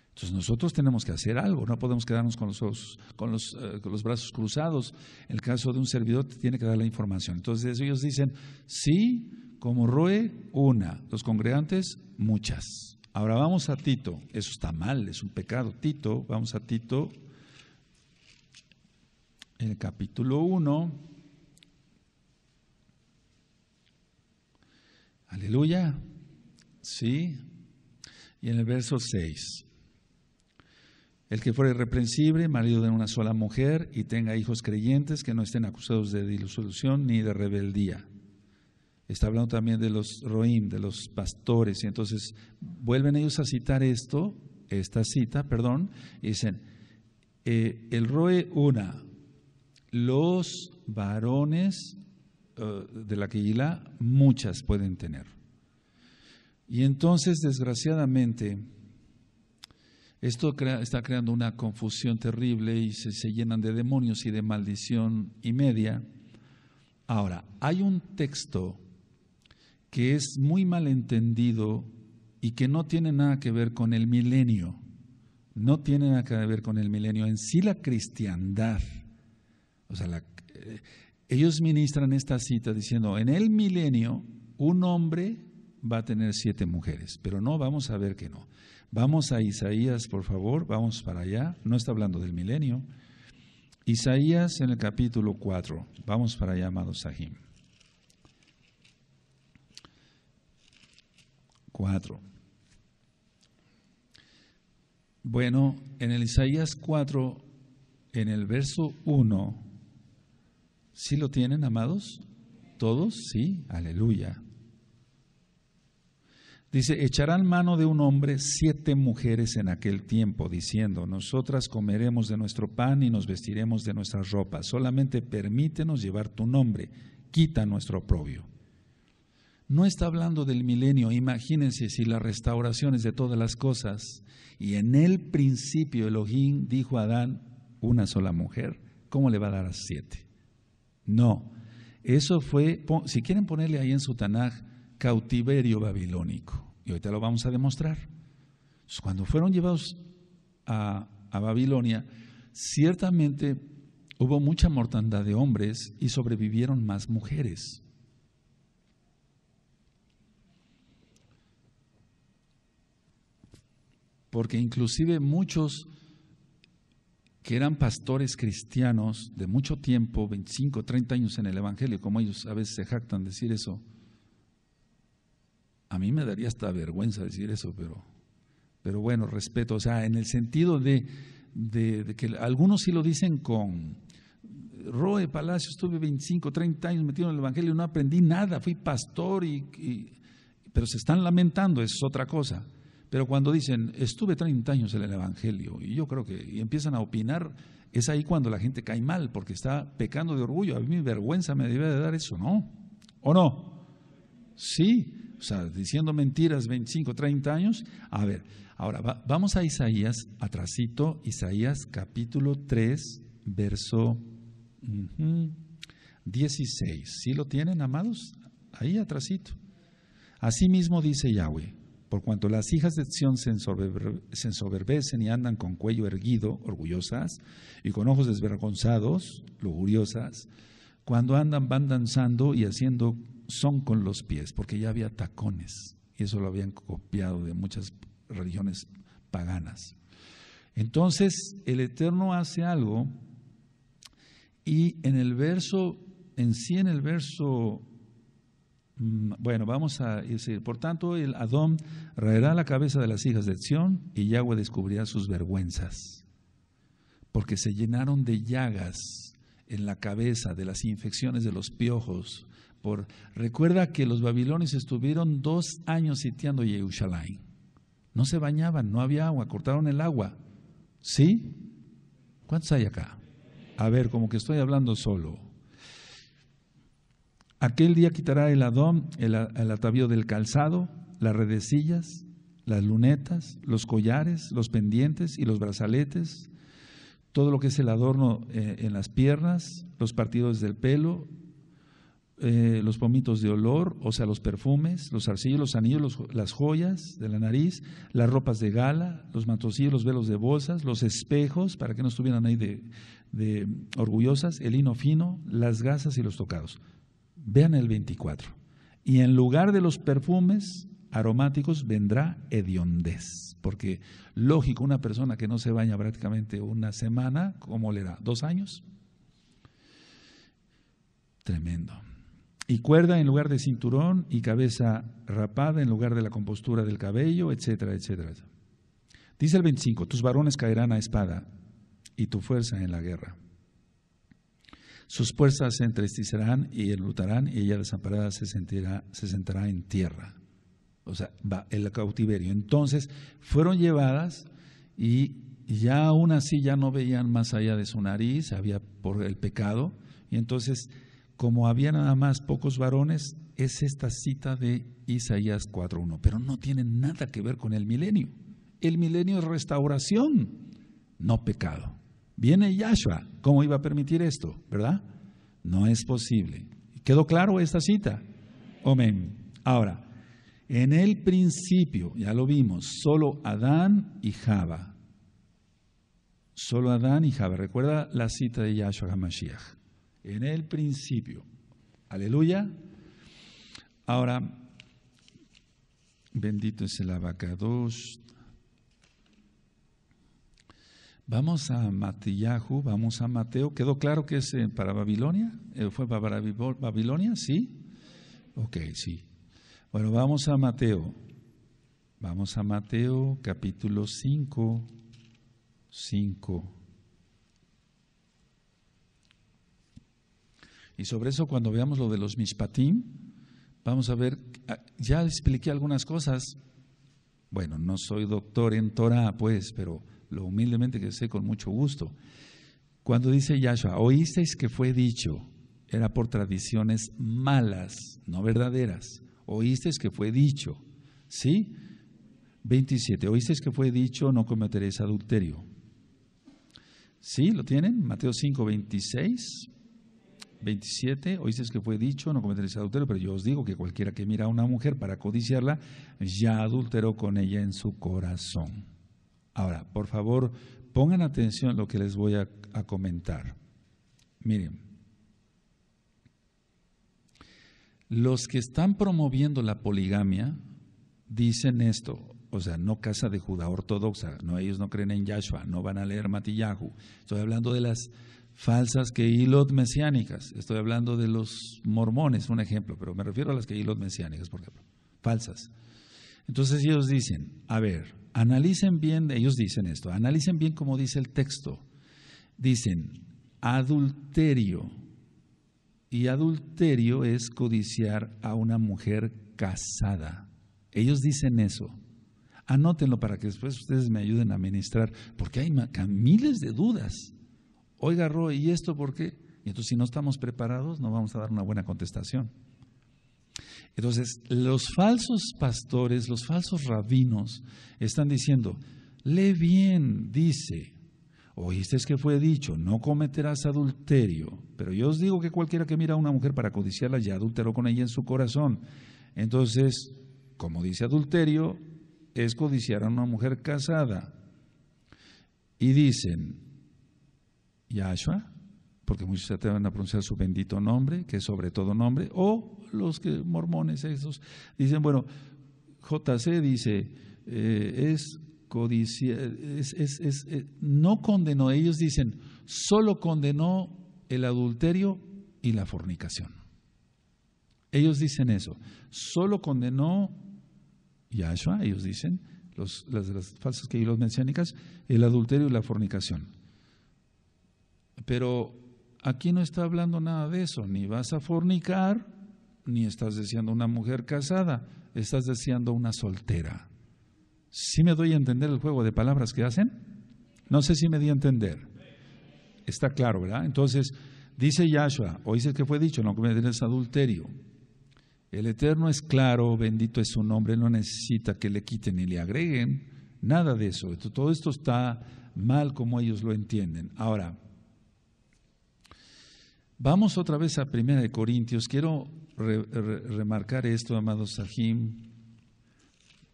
Entonces nosotros tenemos que hacer algo, no podemos quedarnos eh, con los, brazos cruzados. el caso de un servidor te tiene que dar la información. Entonces ellos dicen, sí, como Roe, una, los congregantes, muchas. Ahora vamos a Tito, eso está mal, es un pecado. Tito, vamos a Tito, el capítulo 1. Aleluya. Sí. Y en el verso 6. El que fuera irreprensible, marido de una sola mujer, y tenga hijos creyentes que no estén acusados de disolución ni de rebeldía. Está hablando también de los roim, de los pastores. Y entonces vuelven ellos a citar esto, esta cita, perdón, y dicen, eh, el roe una, los varones eh, de la Quillá muchas pueden tener. Y entonces, desgraciadamente, esto está creando una confusión terrible y se, se llenan de demonios y de maldición y media. Ahora, hay un texto que es muy malentendido y que no tiene nada que ver con el milenio. No tiene nada que ver con el milenio. En sí la cristiandad, o sea, eh, ellos ministran esta cita diciendo, en el milenio un hombre va a tener siete mujeres, pero no, vamos a ver que no. Vamos a Isaías, por favor, vamos para allá, no está hablando del milenio. Isaías en el capítulo 4, vamos para allá, amado Sahim. 4. Bueno, en el Isaías 4, en el verso 1, ¿Sí lo tienen, amados? ¿Todos? Sí, aleluya. Dice, echarán mano de un hombre siete mujeres en aquel tiempo, diciendo, nosotras comeremos de nuestro pan y nos vestiremos de nuestras ropas, solamente permítenos llevar tu nombre, quita nuestro propio No está hablando del milenio, imagínense si la restauración es de todas las cosas, y en el principio Elohim dijo a Adán, una sola mujer, ¿cómo le va a dar a siete? No, eso fue, si quieren ponerle ahí en su Tanaj, cautiverio babilónico. Y ahorita lo vamos a demostrar. cuando fueron llevados a, a Babilonia, ciertamente hubo mucha mortandad de hombres y sobrevivieron más mujeres. Porque inclusive muchos que eran pastores cristianos de mucho tiempo, 25, 30 años en el Evangelio, como ellos a veces se jactan decir eso, a mí me daría hasta vergüenza decir eso, pero, pero bueno, respeto, o sea, en el sentido de, que algunos sí lo dicen con, Roe Palacio, estuve 25, 30 años metido en el Evangelio, no aprendí nada, fui pastor, y, pero se están lamentando, eso es otra cosa. Pero cuando dicen, estuve 30 años en el Evangelio, y yo creo que y empiezan a opinar, es ahí cuando la gente cae mal, porque está pecando de orgullo. A mí mi vergüenza me debe de dar eso, ¿no? ¿O no? Sí, o sea, diciendo mentiras 25, 30 años. A ver, ahora vamos a Isaías, atrasito, Isaías capítulo 3, verso 16. ¿Sí lo tienen, amados? Ahí atrasito. mismo dice Yahweh por cuanto las hijas de Sion se ensoberbecen y andan con cuello erguido, orgullosas, y con ojos desvergonzados, lujuriosas, cuando andan van danzando y haciendo son con los pies, porque ya había tacones, y eso lo habían copiado de muchas religiones paganas. Entonces el Eterno hace algo y en el verso, en sí en el verso Mm, bueno, vamos a decir, por tanto, el Adón raerá la cabeza de las hijas de Sión y Yahweh descubrirá sus vergüenzas, porque se llenaron de llagas en la cabeza, de las infecciones de los piojos. Por, recuerda que los babilonios estuvieron dos años sitiando Jerusalén. No se bañaban, no había agua, cortaron el agua. ¿Sí? ¿Cuántos hay acá? A ver, como que estoy hablando solo. Aquel día quitará el Adón el, atavío del calzado, las redecillas, las lunetas, los collares, los pendientes y los brazaletes, todo lo que es el adorno eh, en las piernas, los partidos del pelo, eh, los pomitos de olor, o sea, los perfumes, los arcillos, los anillos, las joyas de la nariz, las ropas de gala, los mantosillos, los velos de bolsas, los espejos, para que no estuvieran ahí de, orgullosas, el hino fino, las gasas y los tocados. Vean el 24. Y en lugar de los perfumes aromáticos vendrá hediondez. Porque, lógico, una persona que no se baña prácticamente una semana, ¿cómo le da? ¿Dos años? Tremendo. Y cuerda en lugar de cinturón y cabeza rapada en lugar de la compostura del cabello, etcétera, etcétera. Dice el 25, tus varones caerán a espada y tu fuerza en la guerra. Sus fuerzas se entristecerán y enlutarán, y ella desamparada se, sentirá, se sentará en tierra. O sea, va el cautiverio. Entonces fueron llevadas y ya aún así ya no veían más allá de su nariz, había por el pecado. Y entonces, como había nada más pocos varones, es esta cita de Isaías 4.1, pero no tiene nada que ver con el milenio. El milenio es restauración, no pecado. Viene Yahshua, ¿cómo iba a permitir esto? ¿Verdad? No es posible. ¿Quedó claro esta cita? Amén. Ahora, en el principio, ya lo vimos, solo Adán y Java. Solo Adán y Java. Recuerda la cita de Yahshua HaMashiach. En el principio. Aleluya. Ahora, bendito es el abacados. Vamos a Matillahu, vamos a Mateo. ¿Quedó claro que es eh, para Babilonia? Eh, ¿Fue para Babilonia? ¿Sí? Ok, sí. Bueno, vamos a Mateo. Vamos a Mateo capítulo 5, 5. Y sobre eso cuando veamos lo de los mishpatim, vamos a ver, ah, ya expliqué algunas cosas. Bueno, no soy doctor en Torah, pues, pero lo humildemente que sé con mucho gusto. Cuando dice Yahshua, oísteis que fue dicho, era por tradiciones malas, no verdaderas. Oísteis que fue dicho, ¿sí? 27, oísteis que fue dicho, no cometeréis adulterio. ¿Sí? ¿Lo tienen? Mateo 5, 26. 27, oísteis que fue dicho, no cometeréis adulterio, pero yo os digo que cualquiera que mira a una mujer para codiciarla, ya adulteró con ella en su corazón. Ahora, por favor, pongan atención a lo que les voy a, comentar. Miren, los que están promoviendo la poligamia dicen esto, o sea, no casa de Judá ortodoxa, no ellos no creen en Yahshua, no van a leer Matillahu. Estoy hablando de las falsas keilot mesiánicas, estoy hablando de los mormones, un ejemplo, pero me refiero a las keilot mesiánicas, por ejemplo, falsas. Entonces ellos dicen, a ver, Analicen bien, ellos dicen esto, analicen bien como dice el texto. Dicen, adulterio. Y adulterio es codiciar a una mujer casada. Ellos dicen eso. Anótenlo para que después ustedes me ayuden a ministrar, porque hay miles de dudas. Oiga, Roy, ¿y esto por qué? Y entonces si no estamos preparados, no vamos a dar una buena contestación. Entonces, los falsos pastores, los falsos rabinos, están diciendo, le bien, dice, oíste es que fue dicho, no cometerás adulterio, pero yo os digo que cualquiera que mira a una mujer para codiciarla ya adulteró con ella en su corazón. Entonces, como dice adulterio, es codiciar a una mujer casada. Y dicen, Yahshua, porque muchos se atreven a pronunciar su bendito nombre, que es sobre todo nombre, o los mormones esos, dicen, bueno, JC dice, eh, es codicia, eh, no condenó, ellos dicen, solo condenó el adulterio y la fornicación. Ellos dicen eso, solo condenó Yahshua, ellos dicen, los, las, falsas que los mesiánicas, el adulterio y la fornicación. Pero aquí no está hablando nada de eso, ni vas a fornicar, ni estás deseando una mujer casada, estás deseando una soltera. ¿Sí me doy a entender el juego de palabras que hacen? No sé si me di a entender. Está claro, ¿verdad? Entonces, dice Yahshua, o dice que fue dicho, no cometerás adulterio. El Eterno es claro, bendito es su nombre, no necesita que le quiten ni le agreguen, nada de eso. todo esto está mal como ellos lo entienden. Ahora, vamos otra vez a 1 Corintios. Quiero remarcar esto, amados Sahim.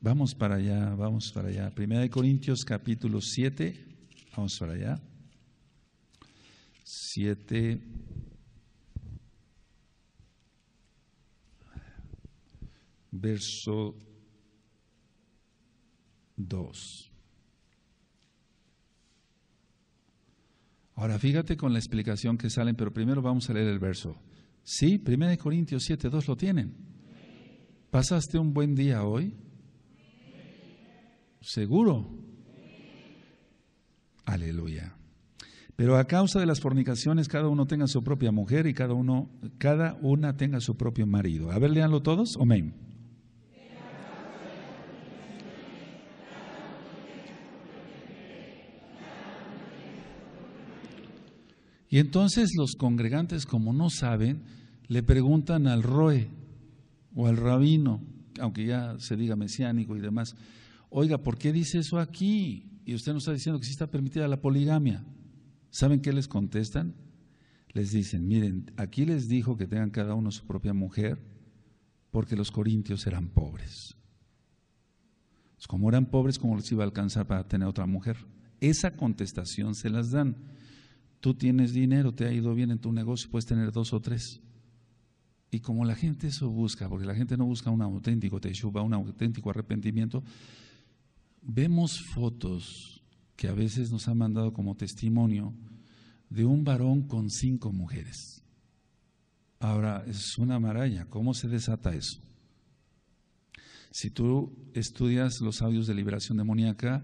Vamos para allá, vamos para allá. Primera de Corintios capítulo 7, vamos para allá. 7. Verso 2. Ahora fíjate con la explicación que salen, pero primero vamos a leer el verso. Sí, 1 Corintios 7, 2 lo tienen. ¿Pasaste un buen día hoy? Seguro. Aleluya. Pero a causa de las fornicaciones, cada uno tenga su propia mujer y cada uno, cada una tenga su propio marido. A ver, leanlo todos. Amén. Y entonces los congregantes, como no saben, le preguntan al roe o al rabino, aunque ya se diga mesiánico y demás, oiga, ¿por qué dice eso aquí? Y usted nos está diciendo que sí está permitida la poligamia. ¿Saben qué les contestan? Les dicen, miren, aquí les dijo que tengan cada uno su propia mujer, porque los corintios eran pobres. Pues como eran pobres, ¿cómo les iba a alcanzar para tener otra mujer? Esa contestación se las dan. Tú tienes dinero, te ha ido bien en tu negocio, puedes tener dos o tres. Y como la gente eso busca, porque la gente no busca un auténtico teshuva, un auténtico arrepentimiento, vemos fotos que a veces nos han mandado como testimonio de un varón con cinco mujeres. Ahora, es una maraña, ¿cómo se desata eso? Si tú estudias los audios de liberación demoníaca,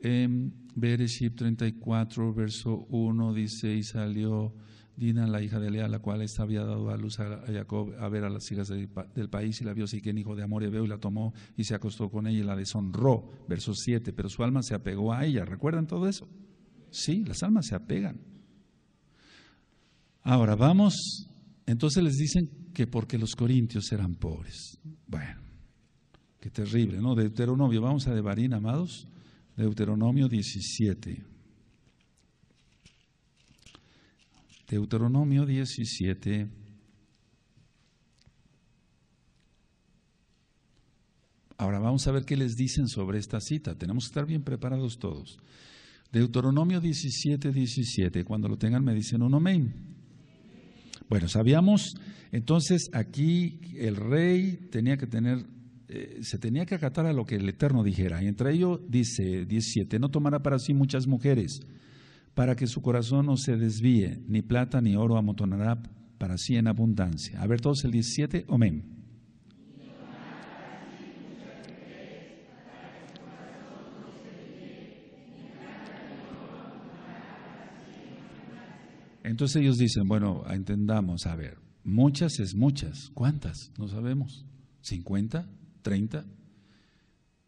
en em, Bereshit 34, verso 1 dice, y salió Dina, la hija de Lea, la cual esta había dado a luz a Jacob a ver a las hijas del país, y la vio así en hijo de amor y la tomó y se acostó con ella y la deshonró. Verso 7, pero su alma se apegó a ella. ¿Recuerdan todo eso? Sí, las almas se apegan. Ahora vamos, entonces les dicen que porque los corintios eran pobres. Bueno, qué terrible, ¿no? de novio vamos a Devarín, amados. Deuteronomio 17. Deuteronomio 17. Ahora vamos a ver qué les dicen sobre esta cita. Tenemos que estar bien preparados todos. Deuteronomio 17, 17. Cuando lo tengan me dicen un amén. Bueno, sabíamos entonces aquí el rey tenía que tener eh, se tenía que acatar a lo que el Eterno dijera. Y entre ellos dice 17, no tomará para sí muchas mujeres, para que su corazón no se desvíe, ni plata ni oro amontonará para sí en abundancia. A ver todos el 17, amén. Entonces ellos dicen, bueno, entendamos, a ver, muchas es muchas, ¿cuántas? No sabemos. ¿50? 30,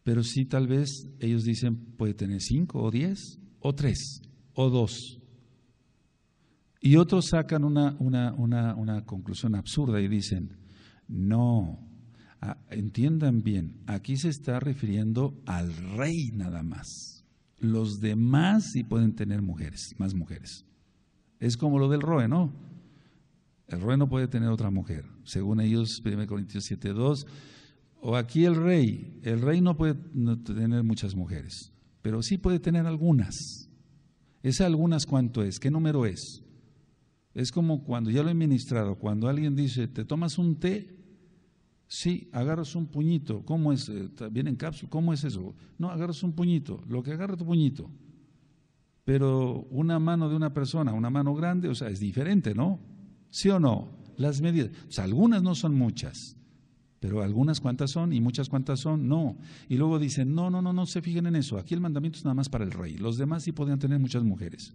pero sí tal vez ellos dicen puede tener 5 o 10 o 3 o 2. Y otros sacan una, conclusión absurda y dicen, no, entiendan bien, aquí se está refiriendo al rey nada más. Los demás sí pueden tener mujeres, más mujeres. Es como lo del Roe, ¿no? El Roe no puede tener otra mujer. Según ellos, 1 Corintios 7, 2, o aquí el rey, el rey no puede tener muchas mujeres, pero sí puede tener algunas. ¿Es algunas cuánto es? ¿Qué número es? Es como cuando ya lo he ministrado, cuando alguien dice, ¿te tomas un té? Sí, agarras un puñito. ¿Cómo es? Eh, ¿Viene en cápsula? ¿Cómo es eso? No, agarras un puñito, lo que agarra tu puñito. Pero una mano de una persona, una mano grande, o sea, es diferente, ¿no? ¿Sí o no? Las medidas. algunas no son muchas. Pero algunas cuantas son y muchas cuantas son, no. Y luego dicen, no, no, no, no se fijen en eso. Aquí el mandamiento es nada más para el rey. Los demás sí podían tener muchas mujeres.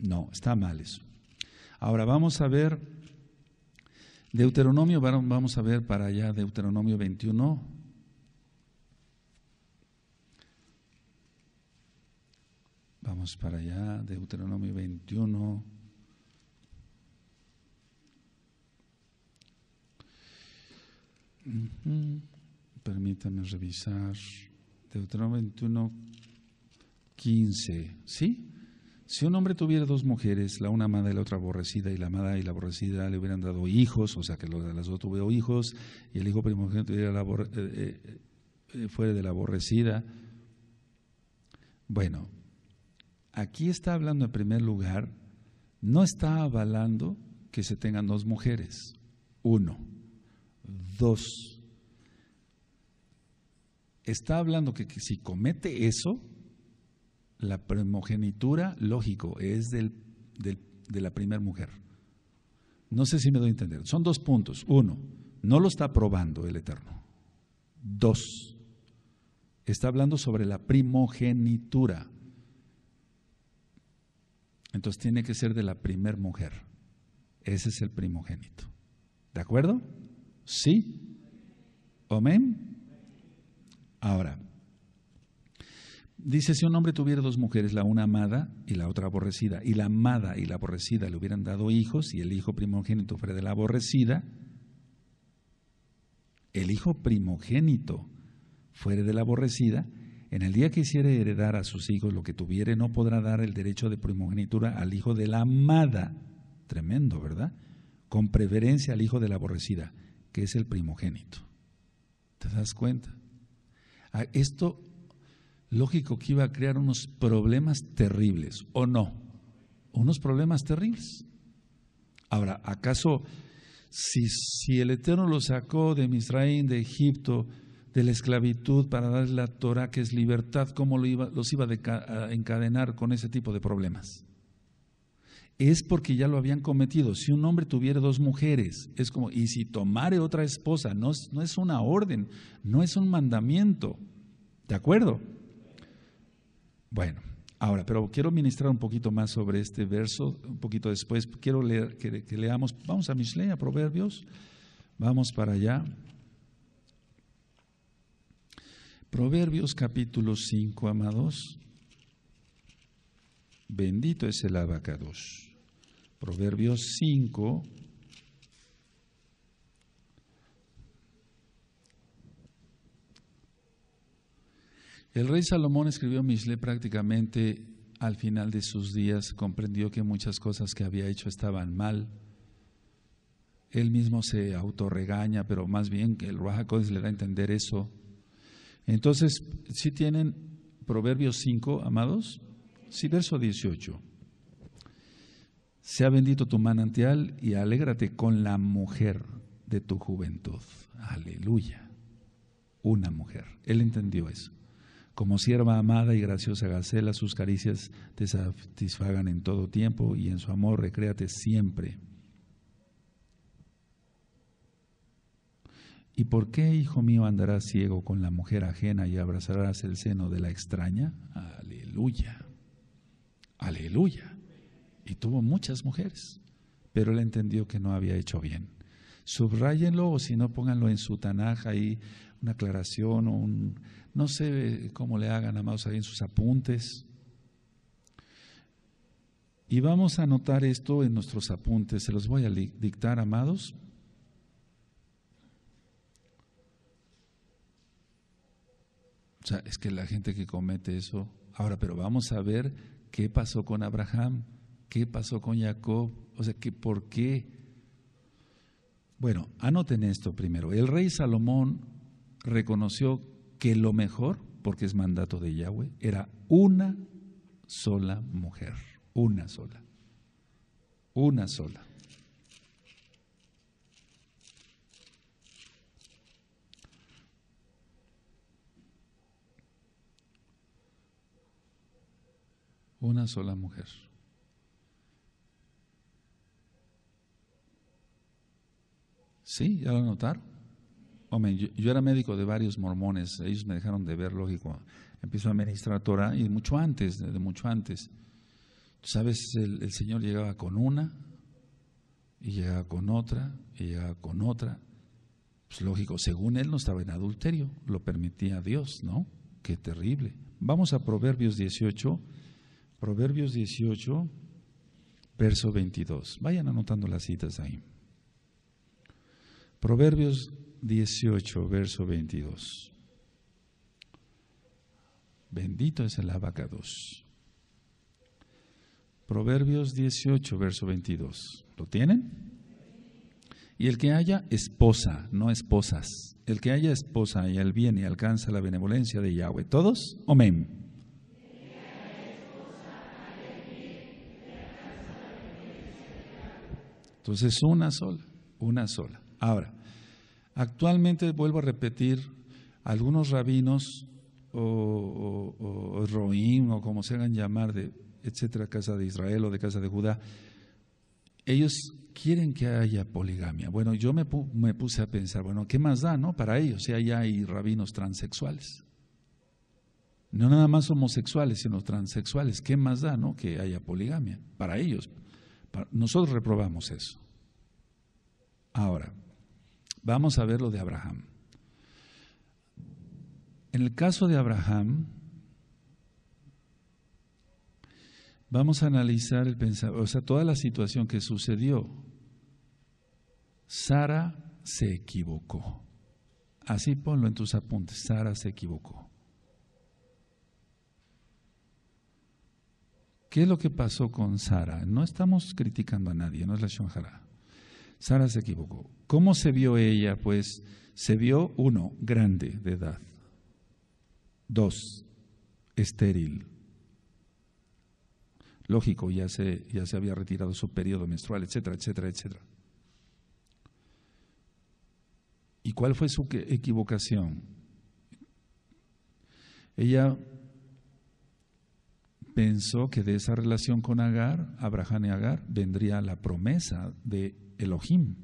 No, está mal eso. Ahora vamos a ver Deuteronomio, vamos a ver para allá Deuteronomio 21. Vamos para allá, Deuteronomio 21. Permítame revisar. Deuteronomio 21, 15. ¿Sí? Si un hombre tuviera dos mujeres, la una amada y la otra aborrecida, y la amada y la aborrecida le hubieran dado hijos, o sea que las dos tuvieron hijos, y el hijo primogénito eh, eh, eh, fuera de la aborrecida. Bueno, aquí está hablando en primer lugar, no está avalando que se tengan dos mujeres, uno. Dos, Está hablando que, si comete eso, la primogenitura, lógico, es del, de la primera mujer. No sé si me doy a entender. Son dos puntos. Uno, no lo está probando el Eterno. Dos, está hablando sobre la primogenitura. Entonces tiene que ser de la primera mujer. Ese es el primogénito. ¿De acuerdo? ¿Sí? ¿Amén? Ahora, dice, si un hombre tuviera dos mujeres, la una amada y la otra aborrecida, y la amada y la aborrecida le hubieran dado hijos, y el hijo primogénito fuera de la aborrecida, el hijo primogénito fuere de la aborrecida, en el día que hiciere heredar a sus hijos lo que tuviere, no podrá dar el derecho de primogenitura al hijo de la amada. Tremendo, ¿verdad? Con preferencia al hijo de la aborrecida que es el primogénito. ¿Te das cuenta? Ah, esto, lógico que iba a crear unos problemas terribles, ¿o no? Unos problemas terribles. Ahora, ¿acaso si, si el Eterno lo sacó de Misraín, de Egipto, de la esclavitud para darle la Torah, que es libertad, ¿cómo iba, los iba a encadenar con ese tipo de problemas? es porque ya lo habían cometido. Si un hombre tuviera dos mujeres, es como, y si tomare otra esposa, no, es una orden, no es un mandamiento. ¿De acuerdo? Bueno, ahora, pero quiero ministrar un poquito más sobre este verso, un poquito después. Quiero leer, que, leamos, vamos a Mislea, Proverbios, vamos para allá. Proverbios capítulo 5, amados. Bendito es el abacados. Proverbios 5. El rey Salomón escribió Misle prácticamente al final de sus días, comprendió que muchas cosas que había hecho estaban mal. Él mismo se autorregaña, pero más bien que el Ruajacodes le da a entender eso. Entonces, si tienen Proverbios 5, amados, sí, verso 18. Sea bendito tu manantial y alégrate con la mujer de tu juventud. Aleluya. Una mujer. Él entendió eso. Como sierva amada y graciosa Gacela, sus caricias te satisfagan en todo tiempo y en su amor recréate siempre. ¿Y por qué, hijo mío, andarás ciego con la mujer ajena y abrazarás el seno de la extraña? Aleluya. Aleluya y tuvo muchas mujeres, pero él entendió que no había hecho bien. Subrayenlo o si no, pónganlo en su tanaja ahí, una aclaración o un, no sé cómo le hagan, amados, ahí en sus apuntes. Y vamos a anotar esto en nuestros apuntes, se los voy a dictar, amados, O sea, es que la gente que comete eso. Ahora, pero vamos a ver qué pasó con Abraham qué pasó con Jacob, o sea, por qué. Bueno, anoten esto primero. El rey Salomón reconoció que lo mejor, porque es mandato de Yahweh, era una sola mujer, una sola, una sola. Una sola mujer. ¿Sí? ¿Ya lo anotar. Hombre, yo, era médico de varios mormones, ellos me dejaron de ver, lógico. Empiezo a ministrar Torah y mucho antes, de mucho antes. Sabes, el, el Señor llegaba con una, y llegaba con otra, y llegaba con otra. Pues lógico, según él no estaba en adulterio, lo permitía Dios, ¿no? Qué terrible. Vamos a Proverbios 18, Proverbios 18, verso 22. Vayan anotando las citas ahí. Proverbios 18, verso 22. Bendito es el abacados. Proverbios 18, verso 22. ¿Lo tienen? Y el que haya esposa, no esposas. El que haya esposa y al bien y alcanza la benevolencia de Yahweh. ¿Todos? Amén. Entonces una sola, una sola. Ahora, actualmente vuelvo a repetir, algunos rabinos o, o, o o como se hagan llamar, de, etcétera, casa de Israel o de casa de Judá, ellos quieren que haya poligamia. Bueno, yo me, puse a pensar, bueno, ¿qué más da, no? Para ellos, si allá hay rabinos transexuales. No nada más homosexuales, sino transexuales. ¿Qué más da, no? Que haya poligamia. Para ellos. Nosotros reprobamos eso. Ahora, Vamos a ver lo de Abraham. En el caso de Abraham, vamos a analizar el o sea, toda la situación que sucedió. Sara se equivocó. Así ponlo en tus apuntes. Sara se equivocó. ¿Qué es lo que pasó con Sara? No estamos criticando a nadie, no es la Shonjara. Sara se equivocó. ¿Cómo se vio ella? Pues se vio, uno, grande de edad. Dos, estéril. Lógico, ya se, ya se había retirado su periodo menstrual, etcétera, etcétera, etcétera. ¿Y cuál fue su equivocación? Ella pensó que de esa relación con Agar, Abraham y Agar, vendría la promesa de Elohim.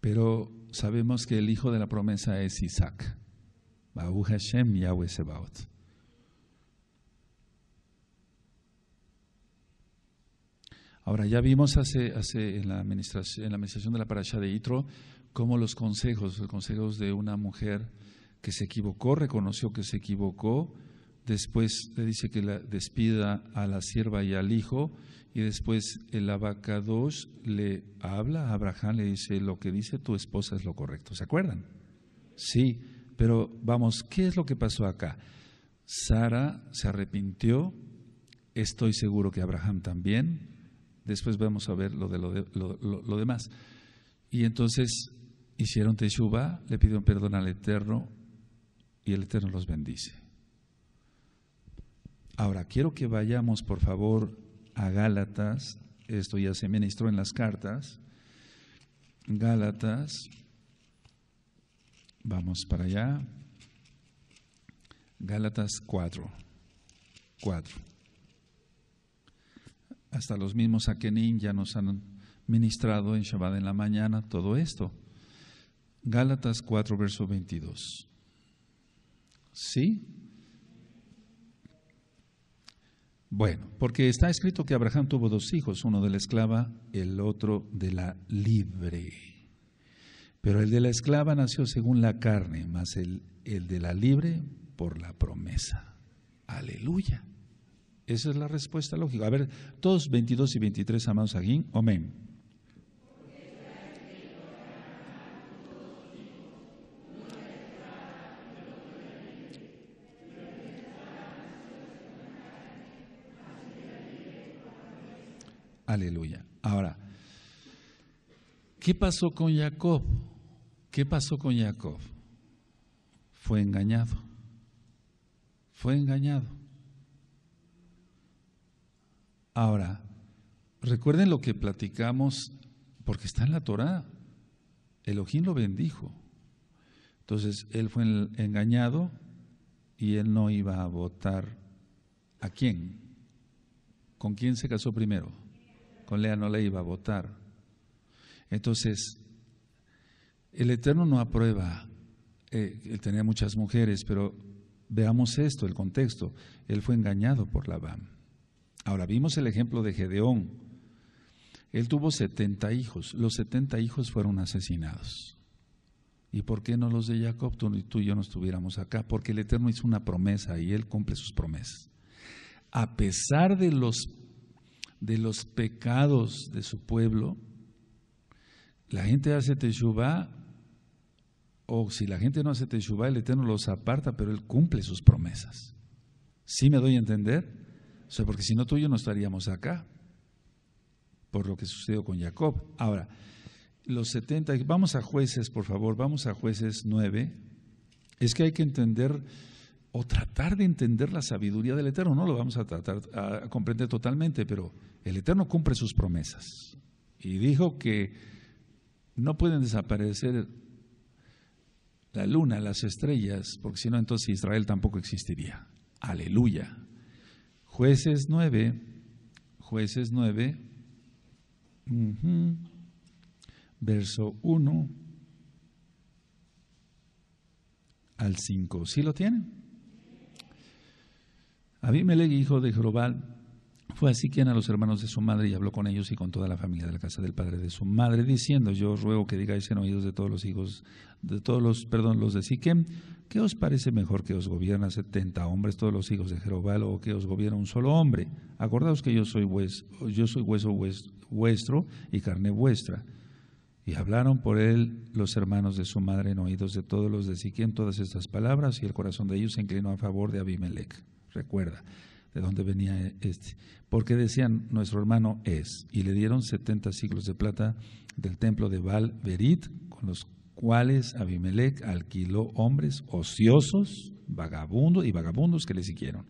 Pero sabemos que el hijo de la promesa es Isaac. Hashem Yahweh Ahora, ya vimos hace, hace en, la administración, en la administración de la parasha de Itro como los consejos, los consejos de una mujer que se equivocó, reconoció que se equivocó, después le dice que la despida a la sierva y al hijo, y después el abacados le habla a Abraham, le dice, lo que dice tu esposa es lo correcto, ¿se acuerdan? Sí, pero vamos, ¿qué es lo que pasó acá? Sara se arrepintió, estoy seguro que Abraham también, después vamos a ver lo, de lo demás. Y entonces hicieron teshuva, le pidieron perdón al Eterno y el Eterno los bendice. Ahora, quiero que vayamos, por favor, a Gálatas. Esto ya se ministró en las cartas. Gálatas. Vamos para allá. Gálatas 4. 4. Hasta los mismos Akenin ya nos han ministrado en Shabbat en la mañana todo esto. Gálatas 4, verso 22. ¿Sí? Bueno, porque está escrito que Abraham tuvo dos hijos, uno de la esclava, el otro de la libre. Pero el de la esclava nació según la carne, más el, de la libre por la promesa. Aleluya. Esa es la respuesta lógica. A ver, todos 22 y 23, amados aquí, amén. Aleluya. Ahora, ¿qué pasó con Jacob? ¿Qué pasó con Jacob? Fue engañado. Fue engañado. Ahora, recuerden lo que platicamos, porque está en la Torá. Elohim lo bendijo. Entonces, él fue engañado y él no iba a votar a quién. ¿Con quién se casó primero? con Lea no le iba a votar. Entonces, el Eterno no aprueba. Eh, él tenía muchas mujeres, pero veamos esto, el contexto. Él fue engañado por Labán. Ahora, vimos el ejemplo de Gedeón. Él tuvo 70 hijos. Los 70 hijos fueron asesinados. ¿Y por qué no los de Jacob? Tú, tú y yo no estuviéramos acá. Porque el Eterno hizo una promesa y él cumple sus promesas. A pesar de los de los pecados de su pueblo, la gente hace Teshuva, o si la gente no hace Teshuvah, el Eterno los aparta, pero Él cumple sus promesas. ¿Sí me doy a entender? O sea, porque si no tú y yo no estaríamos acá, por lo que sucedió con Jacob. Ahora, los 70, vamos a jueces, por favor, vamos a jueces 9. Es que hay que entender o tratar de entender la sabiduría del Eterno. No lo vamos a tratar a comprender totalmente, pero el Eterno cumple sus promesas. Y dijo que no pueden desaparecer la luna, las estrellas, porque si no, entonces Israel tampoco existiría. Aleluya. Jueces 9, jueces 9, verso 1 al 5. ¿Sí lo tienen? Abimelech, hijo de Jerobal, fue así quien a los hermanos de su madre y habló con ellos y con toda la familia de la casa del padre de su madre, diciendo: Yo ruego que digáis en oídos de todos los hijos, de todos los, perdón, los de Siquén, ¿qué os parece mejor que os gobierna setenta hombres todos los hijos de Jerobal o que os gobierna un solo hombre? Acordaos que yo soy, hueso, yo soy hueso vuestro y carne vuestra. Y hablaron por él los hermanos de su madre en oídos de todos los de Siquén todas estas palabras, y el corazón de ellos se inclinó a favor de Abimelech recuerda de dónde venía este, porque decían, nuestro hermano es, y le dieron 70 siglos de plata del templo de Baal Berit, con los cuales Abimelech alquiló hombres ociosos, vagabundos y vagabundos que le siguieron.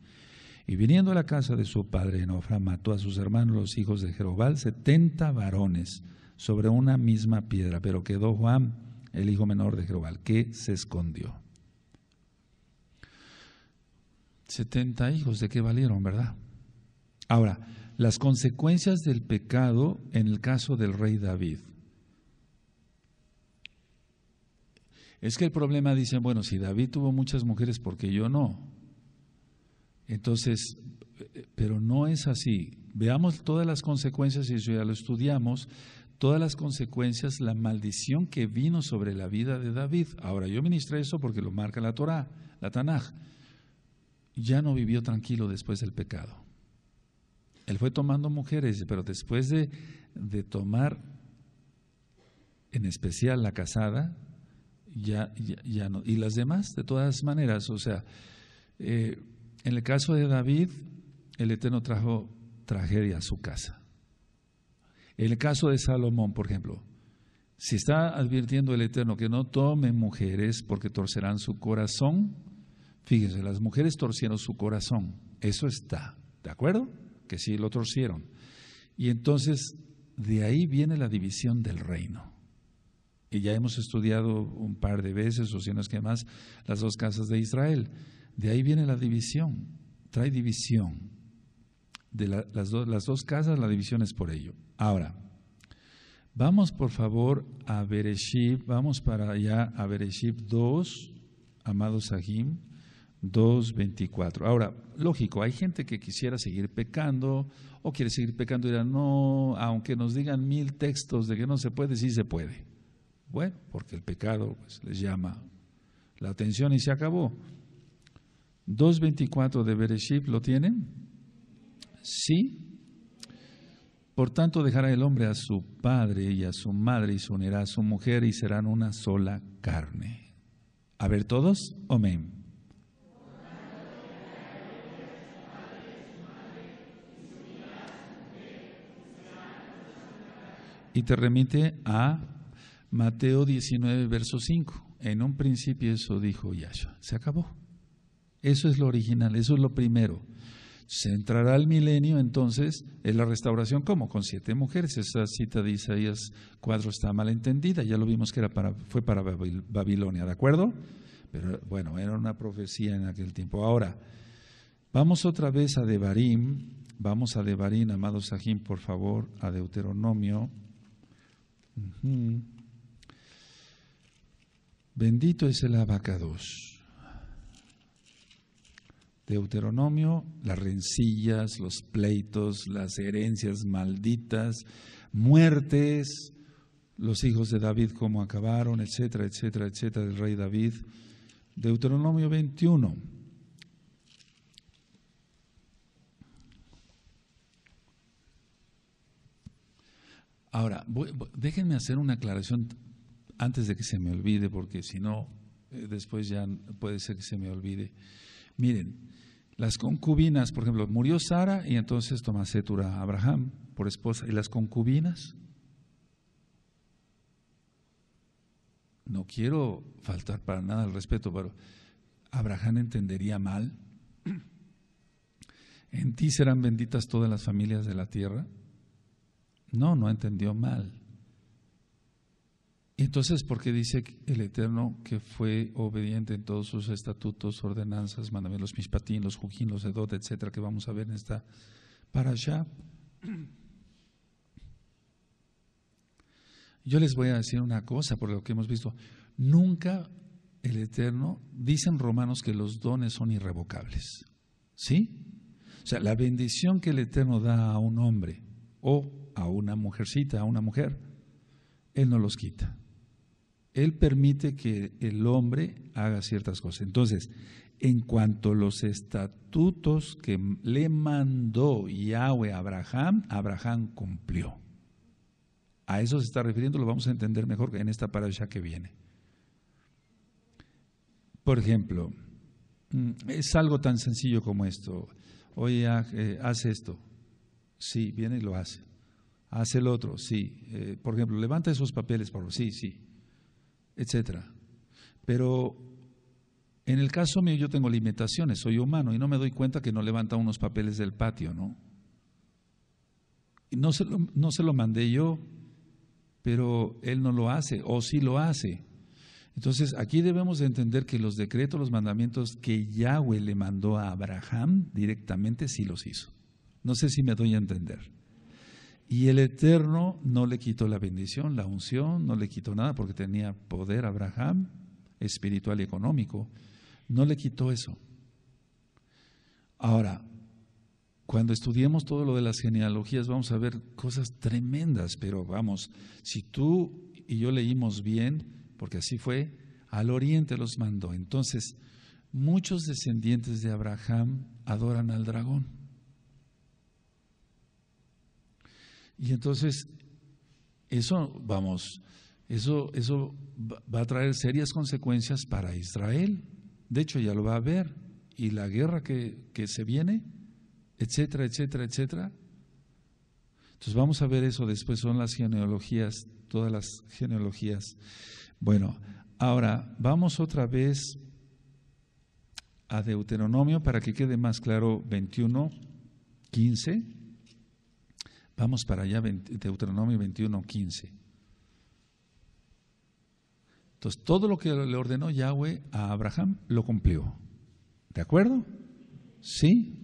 Y viniendo a la casa de su padre Enofra, mató a sus hermanos, los hijos de Jerobal, 70 varones, sobre una misma piedra, pero quedó Juan, el hijo menor de Jerobal, que se escondió. 70 hijos, ¿de qué valieron, verdad? Ahora, las consecuencias del pecado en el caso del rey David. Es que el problema dicen, bueno, si David tuvo muchas mujeres, ¿por qué yo no? Entonces, pero no es así. Veamos todas las consecuencias, y eso ya lo estudiamos, todas las consecuencias, la maldición que vino sobre la vida de David. Ahora, yo ministré eso porque lo marca la Torah, la Tanaj ya no vivió tranquilo después del pecado. Él fue tomando mujeres, pero después de, tomar en especial la casada, ya, no. Y las demás, de todas maneras, o sea, eh, en el caso de David, el Eterno trajo tragedia a su casa. En el caso de Salomón, por ejemplo, si está advirtiendo el Eterno que no tome mujeres porque torcerán su corazón, Fíjense, las mujeres torcieron su corazón, eso está, ¿de acuerdo? Que sí lo torcieron. Y entonces, de ahí viene la división del reino. Y ya hemos estudiado un par de veces, o si no es que más, las dos casas de Israel. De ahí viene la división, trae división. De las, dos casas, la división es por ello. Ahora, Vamos por favor a Bereshit, vamos para allá a Bereshit 2, amados Sahim. 2.24. Ahora, lógico, hay gente que quisiera seguir pecando o quiere seguir pecando y dirá, no, aunque nos digan mil textos de que no se puede, sí se puede. Bueno, porque el pecado pues, les llama la atención y se acabó. 2.24 de Bereshit, ¿lo tienen? Sí. Por tanto, dejará el hombre a su padre y a su madre y se unirá a su mujer y serán una sola carne. A ver todos, amén. y te remite a Mateo 19, verso 5. En un principio eso dijo Yahshua. Se acabó. Eso es lo original, eso es lo primero. Se entrará el milenio, entonces, en la restauración, ¿cómo? Con siete mujeres. Esa cita de Isaías 4 está mal entendida, ya lo vimos que era para, fue para Babilonia, ¿de acuerdo? Pero bueno, era una profecía en aquel tiempo. Ahora, vamos otra vez a Devarim, vamos a Devarim, amado Sahim, por favor, a Deuteronomio Bendito es el abacados. Deuteronomio, las rencillas, los pleitos, las herencias malditas, muertes, los hijos de David cómo acabaron, etcétera, etcétera, etcétera, del rey David. Deuteronomio 21, Ahora, déjenme hacer una aclaración antes de que se me olvide, porque si no, eh, después ya puede ser que se me olvide. Miren, las concubinas, por ejemplo, murió Sara y entonces toma a Abraham por esposa. ¿Y las concubinas? No quiero faltar para nada al respeto, pero Abraham entendería mal. En ti serán benditas todas las familias de la tierra. No, no entendió mal. Entonces, ¿por qué dice el Eterno que fue obediente en todos sus estatutos, ordenanzas, mandamientos, los mispatín los jujín, los edot, etcétera, que vamos a ver en esta allá? Yo les voy a decir una cosa por lo que hemos visto. Nunca el Eterno, dicen romanos que los dones son irrevocables. ¿Sí? O sea, la bendición que el Eterno da a un hombre o a una mujercita, a una mujer, Él no los quita. Él permite que el hombre haga ciertas cosas. Entonces, en cuanto a los estatutos que le mandó Yahweh a Abraham, Abraham cumplió. A eso se está refiriendo, lo vamos a entender mejor en esta parábola que viene. Por ejemplo, mm, es algo tan sencillo como esto. Oye, ah, eh, haz esto. Sí, viene y lo hace. Hace el otro, sí. Eh, por ejemplo, levanta esos papeles, sí, sí, etcétera. Pero en el caso mío yo tengo limitaciones, soy humano y no me doy cuenta que no levanta unos papeles del patio, ¿no? no se lo, mandé yo, pero él no lo hace, o sí lo hace. Entonces aquí debemos de entender que los decretos, los mandamientos que Yahweh le mandó a Abraham directamente sí los hizo. No sé si me doy a entender. Y el Eterno no le quitó la bendición, la unción, no le quitó nada porque tenía poder Abraham espiritual y económico. No le quitó eso. Ahora, cuando estudiemos todo lo de las genealogías vamos a ver cosas tremendas, pero vamos, si tú y yo leímos bien, porque así fue, al oriente los mandó. Entonces, muchos descendientes de Abraham adoran al dragón. Y entonces, eso, vamos, eso, va a traer serias consecuencias para Israel. De hecho, ya lo va a ver. Y la guerra que, que se viene, etcétera, etcétera, etcétera. Entonces vamos a ver eso después, son las genealogías, todas las genealogías. Bueno, ahora vamos otra vez a Deuteronomio para que quede más claro 21, 15. Vamos para allá, Deuteronomio 21, 15. Entonces, todo lo que le ordenó Yahweh a Abraham lo cumplió. ¿De acuerdo? ¿Sí?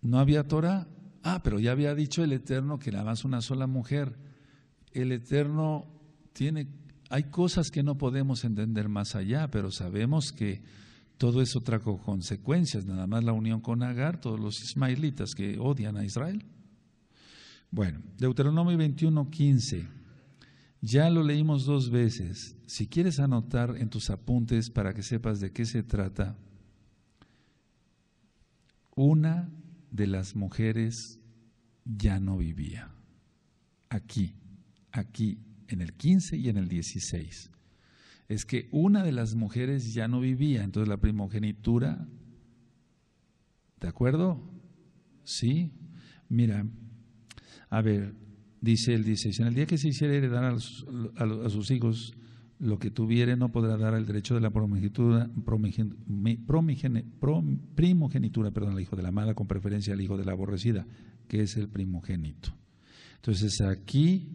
No había Torah. Ah, pero ya había dicho el Eterno que la más una sola mujer. El Eterno tiene. Hay cosas que no podemos entender más allá, pero sabemos que todo eso trajo consecuencias, nada más la unión con Agar, todos los ismaelitas que odian a Israel. Bueno, Deuteronomio 21, 15. Ya lo leímos dos veces. Si quieres anotar en tus apuntes para que sepas de qué se trata, una de las mujeres ya no vivía. Aquí, aquí, en el 15 y en el 16 es que una de las mujeres ya no vivía, entonces la primogenitura, ¿de acuerdo? Sí. Mira, a ver, dice dice, si en el día que se hiciera heredar a, sus hijos, lo que tuviere no podrá dar el derecho de la primogenitura perdón, al hijo de la amada con preferencia al hijo de la aborrecida, que es el primogénito. Entonces aquí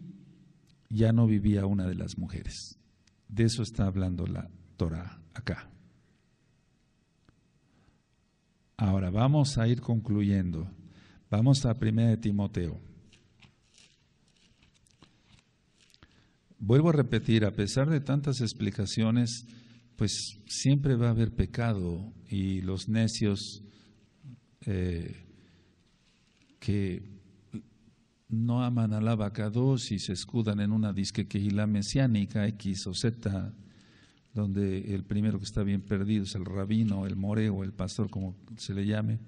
ya no vivía una de las mujeres. De eso está hablando la Torah acá. Ahora vamos a ir concluyendo. Vamos a 1 Timoteo. Vuelvo a repetir, a pesar de tantas explicaciones, pues siempre va a haber pecado y los necios eh, que no aman vaca dos y se escudan en una disque mesiánica X o Z, donde el primero que está bien perdido es el rabino, el moreo, el pastor, como se le llame.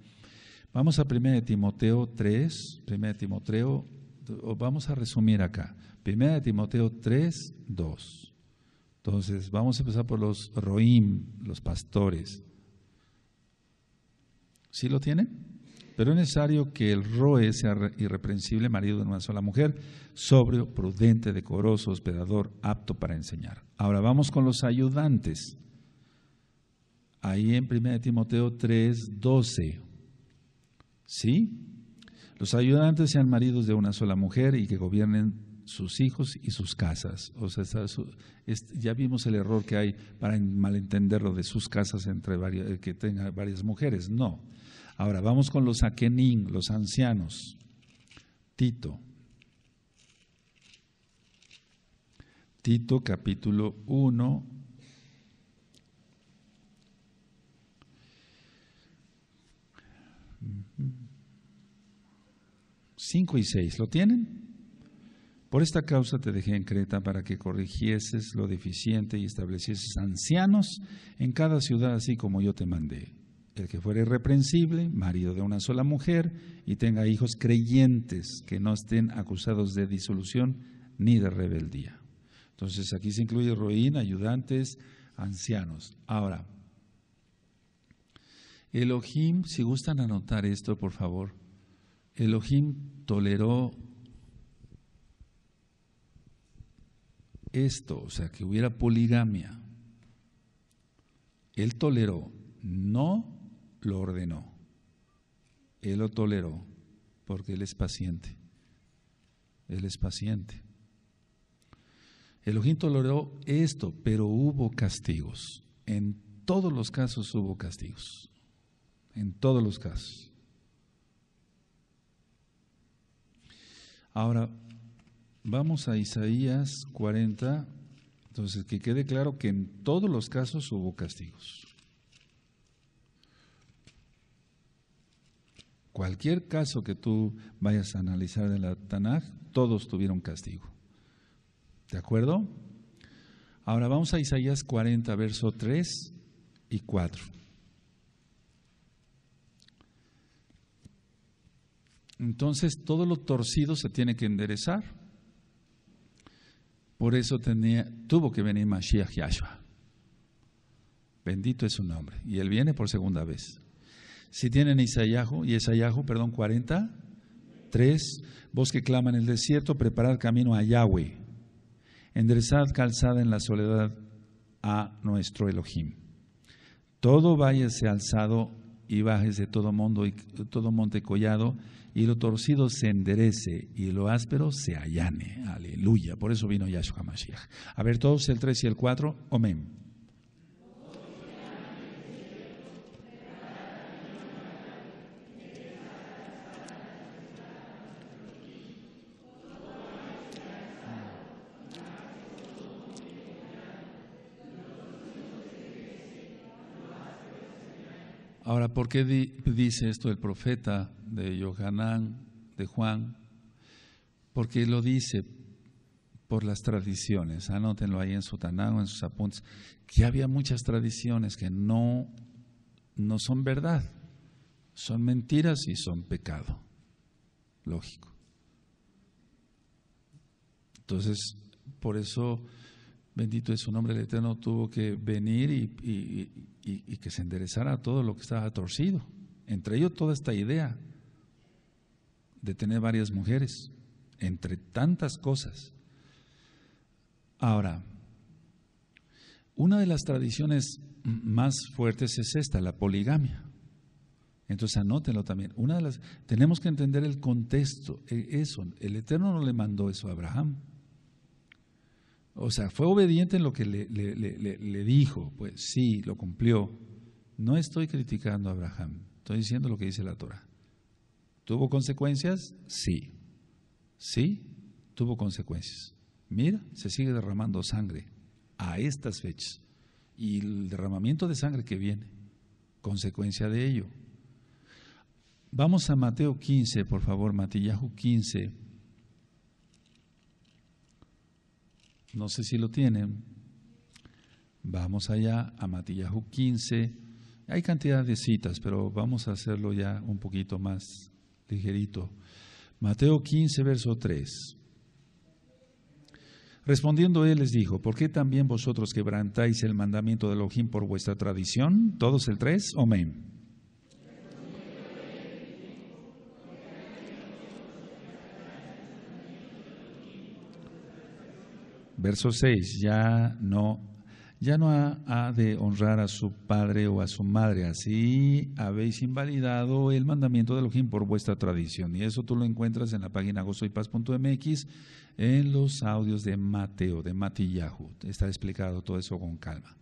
Vamos a 1 Timoteo 3, 1 Timoteo, vamos a resumir acá. 1 Timoteo 3, 2. Entonces, vamos a empezar por los roim, los pastores. ¿Sí lo tienen? pero es necesario que el roe sea irreprensible marido de una sola mujer, sobrio, prudente, decoroso, hospedador, apto para enseñar. Ahora vamos con los ayudantes. Ahí en 1 Timoteo 3, 12. ¿Sí? Los ayudantes sean maridos de una sola mujer y que gobiernen sus hijos y sus casas. O sea, ya vimos el error que hay para malentenderlo de sus casas entre eh, que tenga varias mujeres. No. Ahora vamos con los Akenin, los ancianos. Tito. Tito capítulo 1. Cinco y seis, ¿lo tienen? Por esta causa te dejé en Creta para que corrigieses lo deficiente y establecieses ancianos en cada ciudad así como yo te mandé el que fuera irreprensible, marido de una sola mujer, y tenga hijos creyentes que no estén acusados de disolución ni de rebeldía. Entonces aquí se incluye roín, ayudantes, ancianos. Ahora, Elohim, si gustan anotar esto, por favor, Elohim toleró esto, o sea, que hubiera poligamia. Él toleró no lo ordenó. Él lo toleró porque Él es paciente. Él es paciente. Elohim toleró esto, pero hubo castigos. En todos los casos hubo castigos. En todos los casos. Ahora, vamos a Isaías 40. Entonces, que quede claro que en todos los casos hubo castigos. cualquier caso que tú vayas a analizar de la Tanaj, todos tuvieron castigo. ¿De acuerdo? Ahora vamos a Isaías 40, verso 3 y 4. Entonces todo lo torcido se tiene que enderezar. Por eso tenía, tuvo que venir Mashiach Yahshua. Bendito es su nombre. Y él viene por segunda vez. Si tienen Isayahu, y perdón, 40, 3, vos que clama en el desierto, preparad camino a Yahweh, enderezad calzada en la soledad a nuestro Elohim. Todo valle se alzado y bajes de todo, mundo y todo monte collado, y lo torcido se enderece y lo áspero se allane. Aleluya. Por eso vino Yahshua Mashiach. A ver todos el 3 y el 4. Amén. Ahora, ¿por qué dice esto el profeta de Johanán, de Juan? Porque lo dice por las tradiciones. Anótenlo ahí en su tanán en sus apuntes. Que había muchas tradiciones que no, no son verdad. Son mentiras y son pecado. Lógico. Entonces, por eso bendito es su nombre, el Eterno tuvo que venir y, que se enderezara todo lo que estaba torcido. Entre ellos toda esta idea de tener varias mujeres, entre tantas cosas. Ahora, una de las tradiciones más fuertes es esta, la poligamia. Entonces anótenlo también. Una de las, tenemos que entender el contexto, e-, eso. El Eterno no le mandó eso a Abraham. O sea, fue obediente en lo que le, dijo, pues sí, lo cumplió. No estoy criticando a Abraham, estoy diciendo lo que dice la Torah. ¿Tuvo consecuencias? Sí. Sí, tuvo consecuencias. Mira, se sigue derramando sangre a estas fechas. Y el derramamiento de sangre que viene, consecuencia de ello. Vamos a Mateo 15, por favor, Matillahu 15. No sé si lo tienen. Vamos allá a Matillahu 15. Hay cantidad de citas, pero vamos a hacerlo ya un poquito más ligerito. Mateo 15, verso 3. Respondiendo él les dijo, ¿por qué también vosotros quebrantáis el mandamiento de Elohim por vuestra tradición? Todos el 3, amén. Verso 6, ya no, ya no ha, de honrar a su padre o a su madre, así habéis invalidado el mandamiento de Elohim por vuestra tradición. Y eso tú lo encuentras en la página gozoypaz.mx, en los audios de Mateo, de Matillahu. Está explicado todo eso con calma.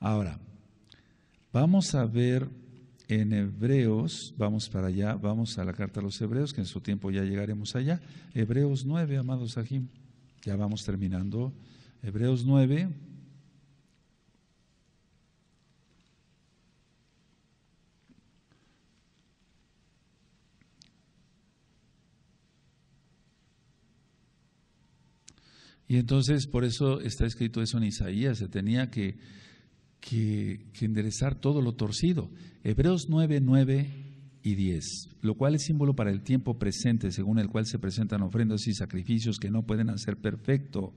Ahora, vamos a ver en Hebreos, vamos para allá, vamos a la carta de los Hebreos, que en su tiempo ya llegaremos allá. Hebreos 9, amados Ajim. Ya vamos terminando. Hebreos 9. Y entonces por eso está escrito eso en Isaías, se tenía que, que, enderezar todo lo torcido. Hebreos 9, 9 y 10, lo cual es símbolo para el tiempo presente, según el cual se presentan ofrendas y sacrificios que no pueden hacer perfecto.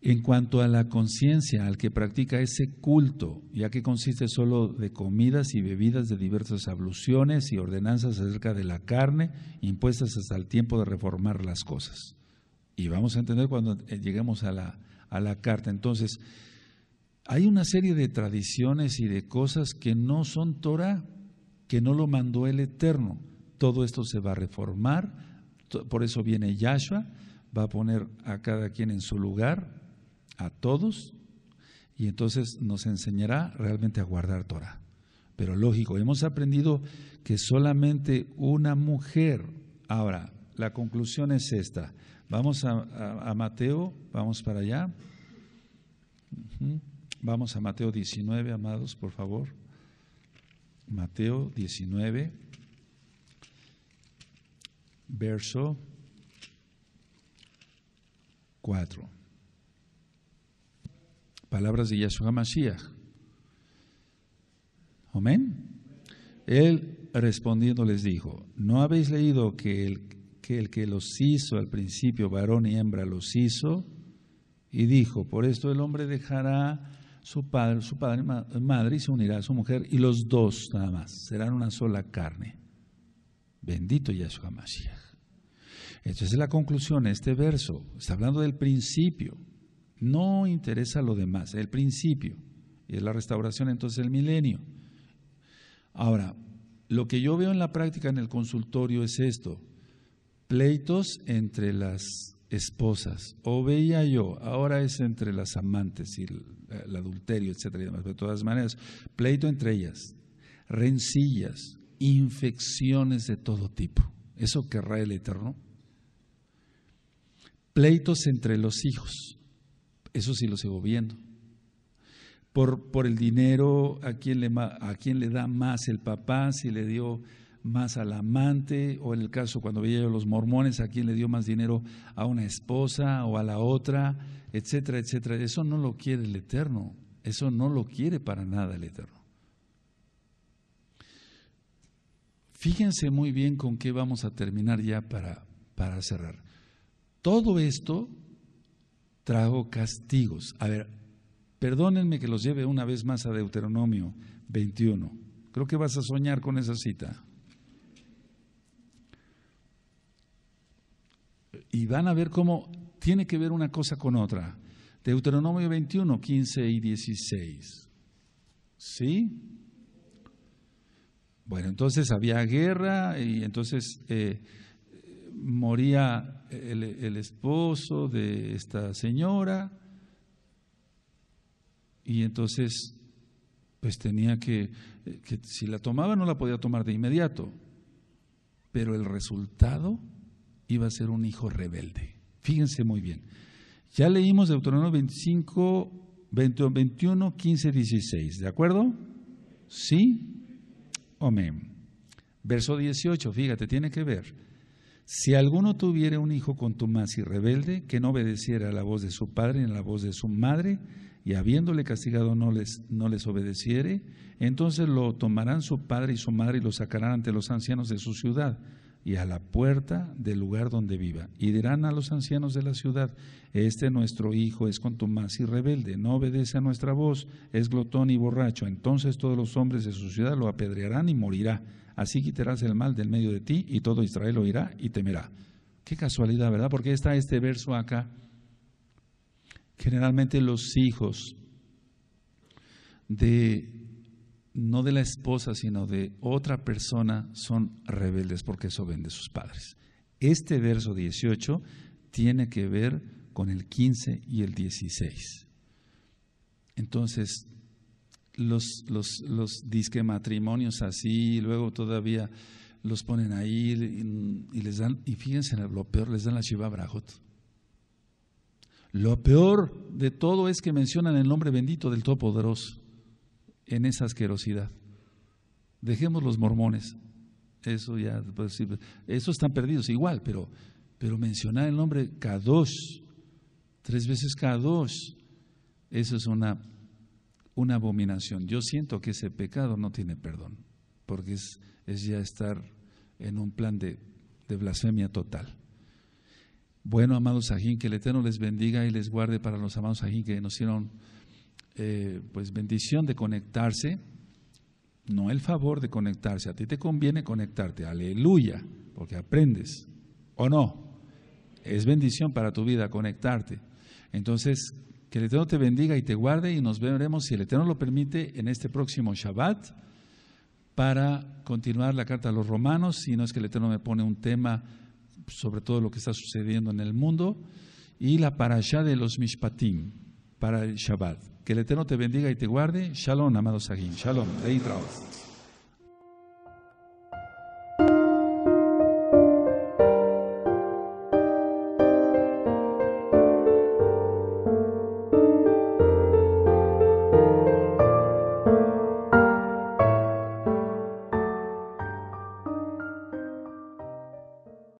En cuanto a la conciencia, al que practica ese culto, ya que consiste solo de comidas y bebidas de diversas abluciones y ordenanzas acerca de la carne, impuestas hasta el tiempo de reformar las cosas. Y vamos a entender cuando eh, lleguemos a la, a la carta. Entonces, hay una serie de tradiciones y de cosas que no son Torah que no lo mandó el Eterno. Todo esto se va a reformar, por eso viene Yahshua, va a poner a cada quien en su lugar, a todos, y entonces nos enseñará realmente a guardar Torah. Pero lógico, hemos aprendido que solamente una mujer. Ahora, la conclusión es esta. Vamos a, Mateo, vamos para allá. Vamos a Mateo 19, amados, por favor. Mateo 19, verso 4. Palabras de Yahshua Mashiach. Amén. Él respondiendo les dijo, ¿no habéis leído que el que los hizo al principio, varón y hembra, los hizo? Y dijo, por esto el hombre dejará su padre, su padre madre y se unirá a su mujer y los dos nada más serán una sola carne. Bendito Yahshua Mashiach. Entonces la conclusión este verso está hablando del principio. No interesa lo demás, el principio. Y es la restauración entonces del milenio. Ahora, lo que yo veo en la práctica en el consultorio es esto. Pleitos entre las esposas, o veía yo, ahora es entre las amantes y el, adulterio, etcétera y demás, de todas maneras, pleito entre ellas, rencillas, infecciones de todo tipo. Eso querrá el Eterno. Pleitos entre los hijos. Eso sí lo sigo viendo. Por, por el dinero, a quién, le, a quién le da más el papá, si le dio más al amante, o en el caso cuando veía yo los mormones, a quién le dio más dinero a una esposa o a la otra, etcétera, etcétera. Eso no lo quiere el Eterno, eso no lo quiere para nada el Eterno. Fíjense muy bien con qué vamos a terminar ya para, para cerrar. Todo esto trajo castigos. A ver, perdónenme que los lleve una vez más a Deuteronomio 21. Creo que vas a soñar con esa cita. y van a ver cómo tiene que ver una cosa con otra. Deuteronomio 21, 15 y 16. ¿Sí? Bueno, entonces había guerra y entonces eh, moría el, esposo de esta señora y entonces pues tenía que si la tomaba no la podía tomar de inmediato, pero el resultado iba a ser un hijo rebelde. Fíjense muy bien. Ya leímos Deuteronomio 25, 21, 15, 16, ¿de acuerdo? ¿Sí? Amén. Verso 18, fíjate, tiene que ver. Si alguno tuviera un hijo con contumaz y rebelde, que no obedeciera a la voz de su padre ni a la voz de su madre, y habiéndole castigado no les, no les obedeciere, entonces lo tomarán su padre y su madre y lo sacarán ante los ancianos de su ciudad y a la puerta del lugar donde viva. Y dirán a los ancianos de la ciudad, este nuestro hijo es contumaz y rebelde, no obedece a nuestra voz, es glotón y borracho. Entonces todos los hombres de su ciudad lo apedrearán y morirá. Así quitarás el mal del medio de ti y todo Israel oirá y temerá. Qué casualidad, ¿verdad? Porque está este verso acá. Generalmente los hijos de no de la esposa, sino de otra persona, son rebeldes porque eso ven de sus padres. Este verso 18 tiene que ver con el 15 y el 16. Entonces, los, los, disque matrimonios así, luego todavía los ponen ahí y, les dan, y fíjense lo peor, les dan la shiva brajot. Lo peor de todo es que mencionan el nombre bendito del Todopoderoso en esa asquerosidad. Dejemos los mormones. Eso ya, pues, eso están perdidos igual, pero, mencionar el nombre Kadosh, tres veces Kadosh, eso es una, abominación. Yo siento que ese pecado no tiene perdón, porque es, ya estar en un plan de, de blasfemia total. Bueno, amados Sajín, que el Eterno les bendiga y les guarde para los amados Sajín que nos hicieron eh, pues bendición de conectarse, no el favor de conectarse. A ti te conviene conectarte, aleluya, porque aprendes, ¿o no? Es bendición para tu vida conectarte. Entonces, que el Eterno te bendiga y te guarde y nos veremos, si el Eterno lo permite, en este próximo Shabbat para continuar la carta a los romanos, si no es que el Eterno me pone un tema sobre todo lo que está sucediendo en el mundo, y la parasha de los Mishpatim para el Shabbat. Que el Eterno te bendiga y te guarde. Shalom, amado Sahin. Shalom.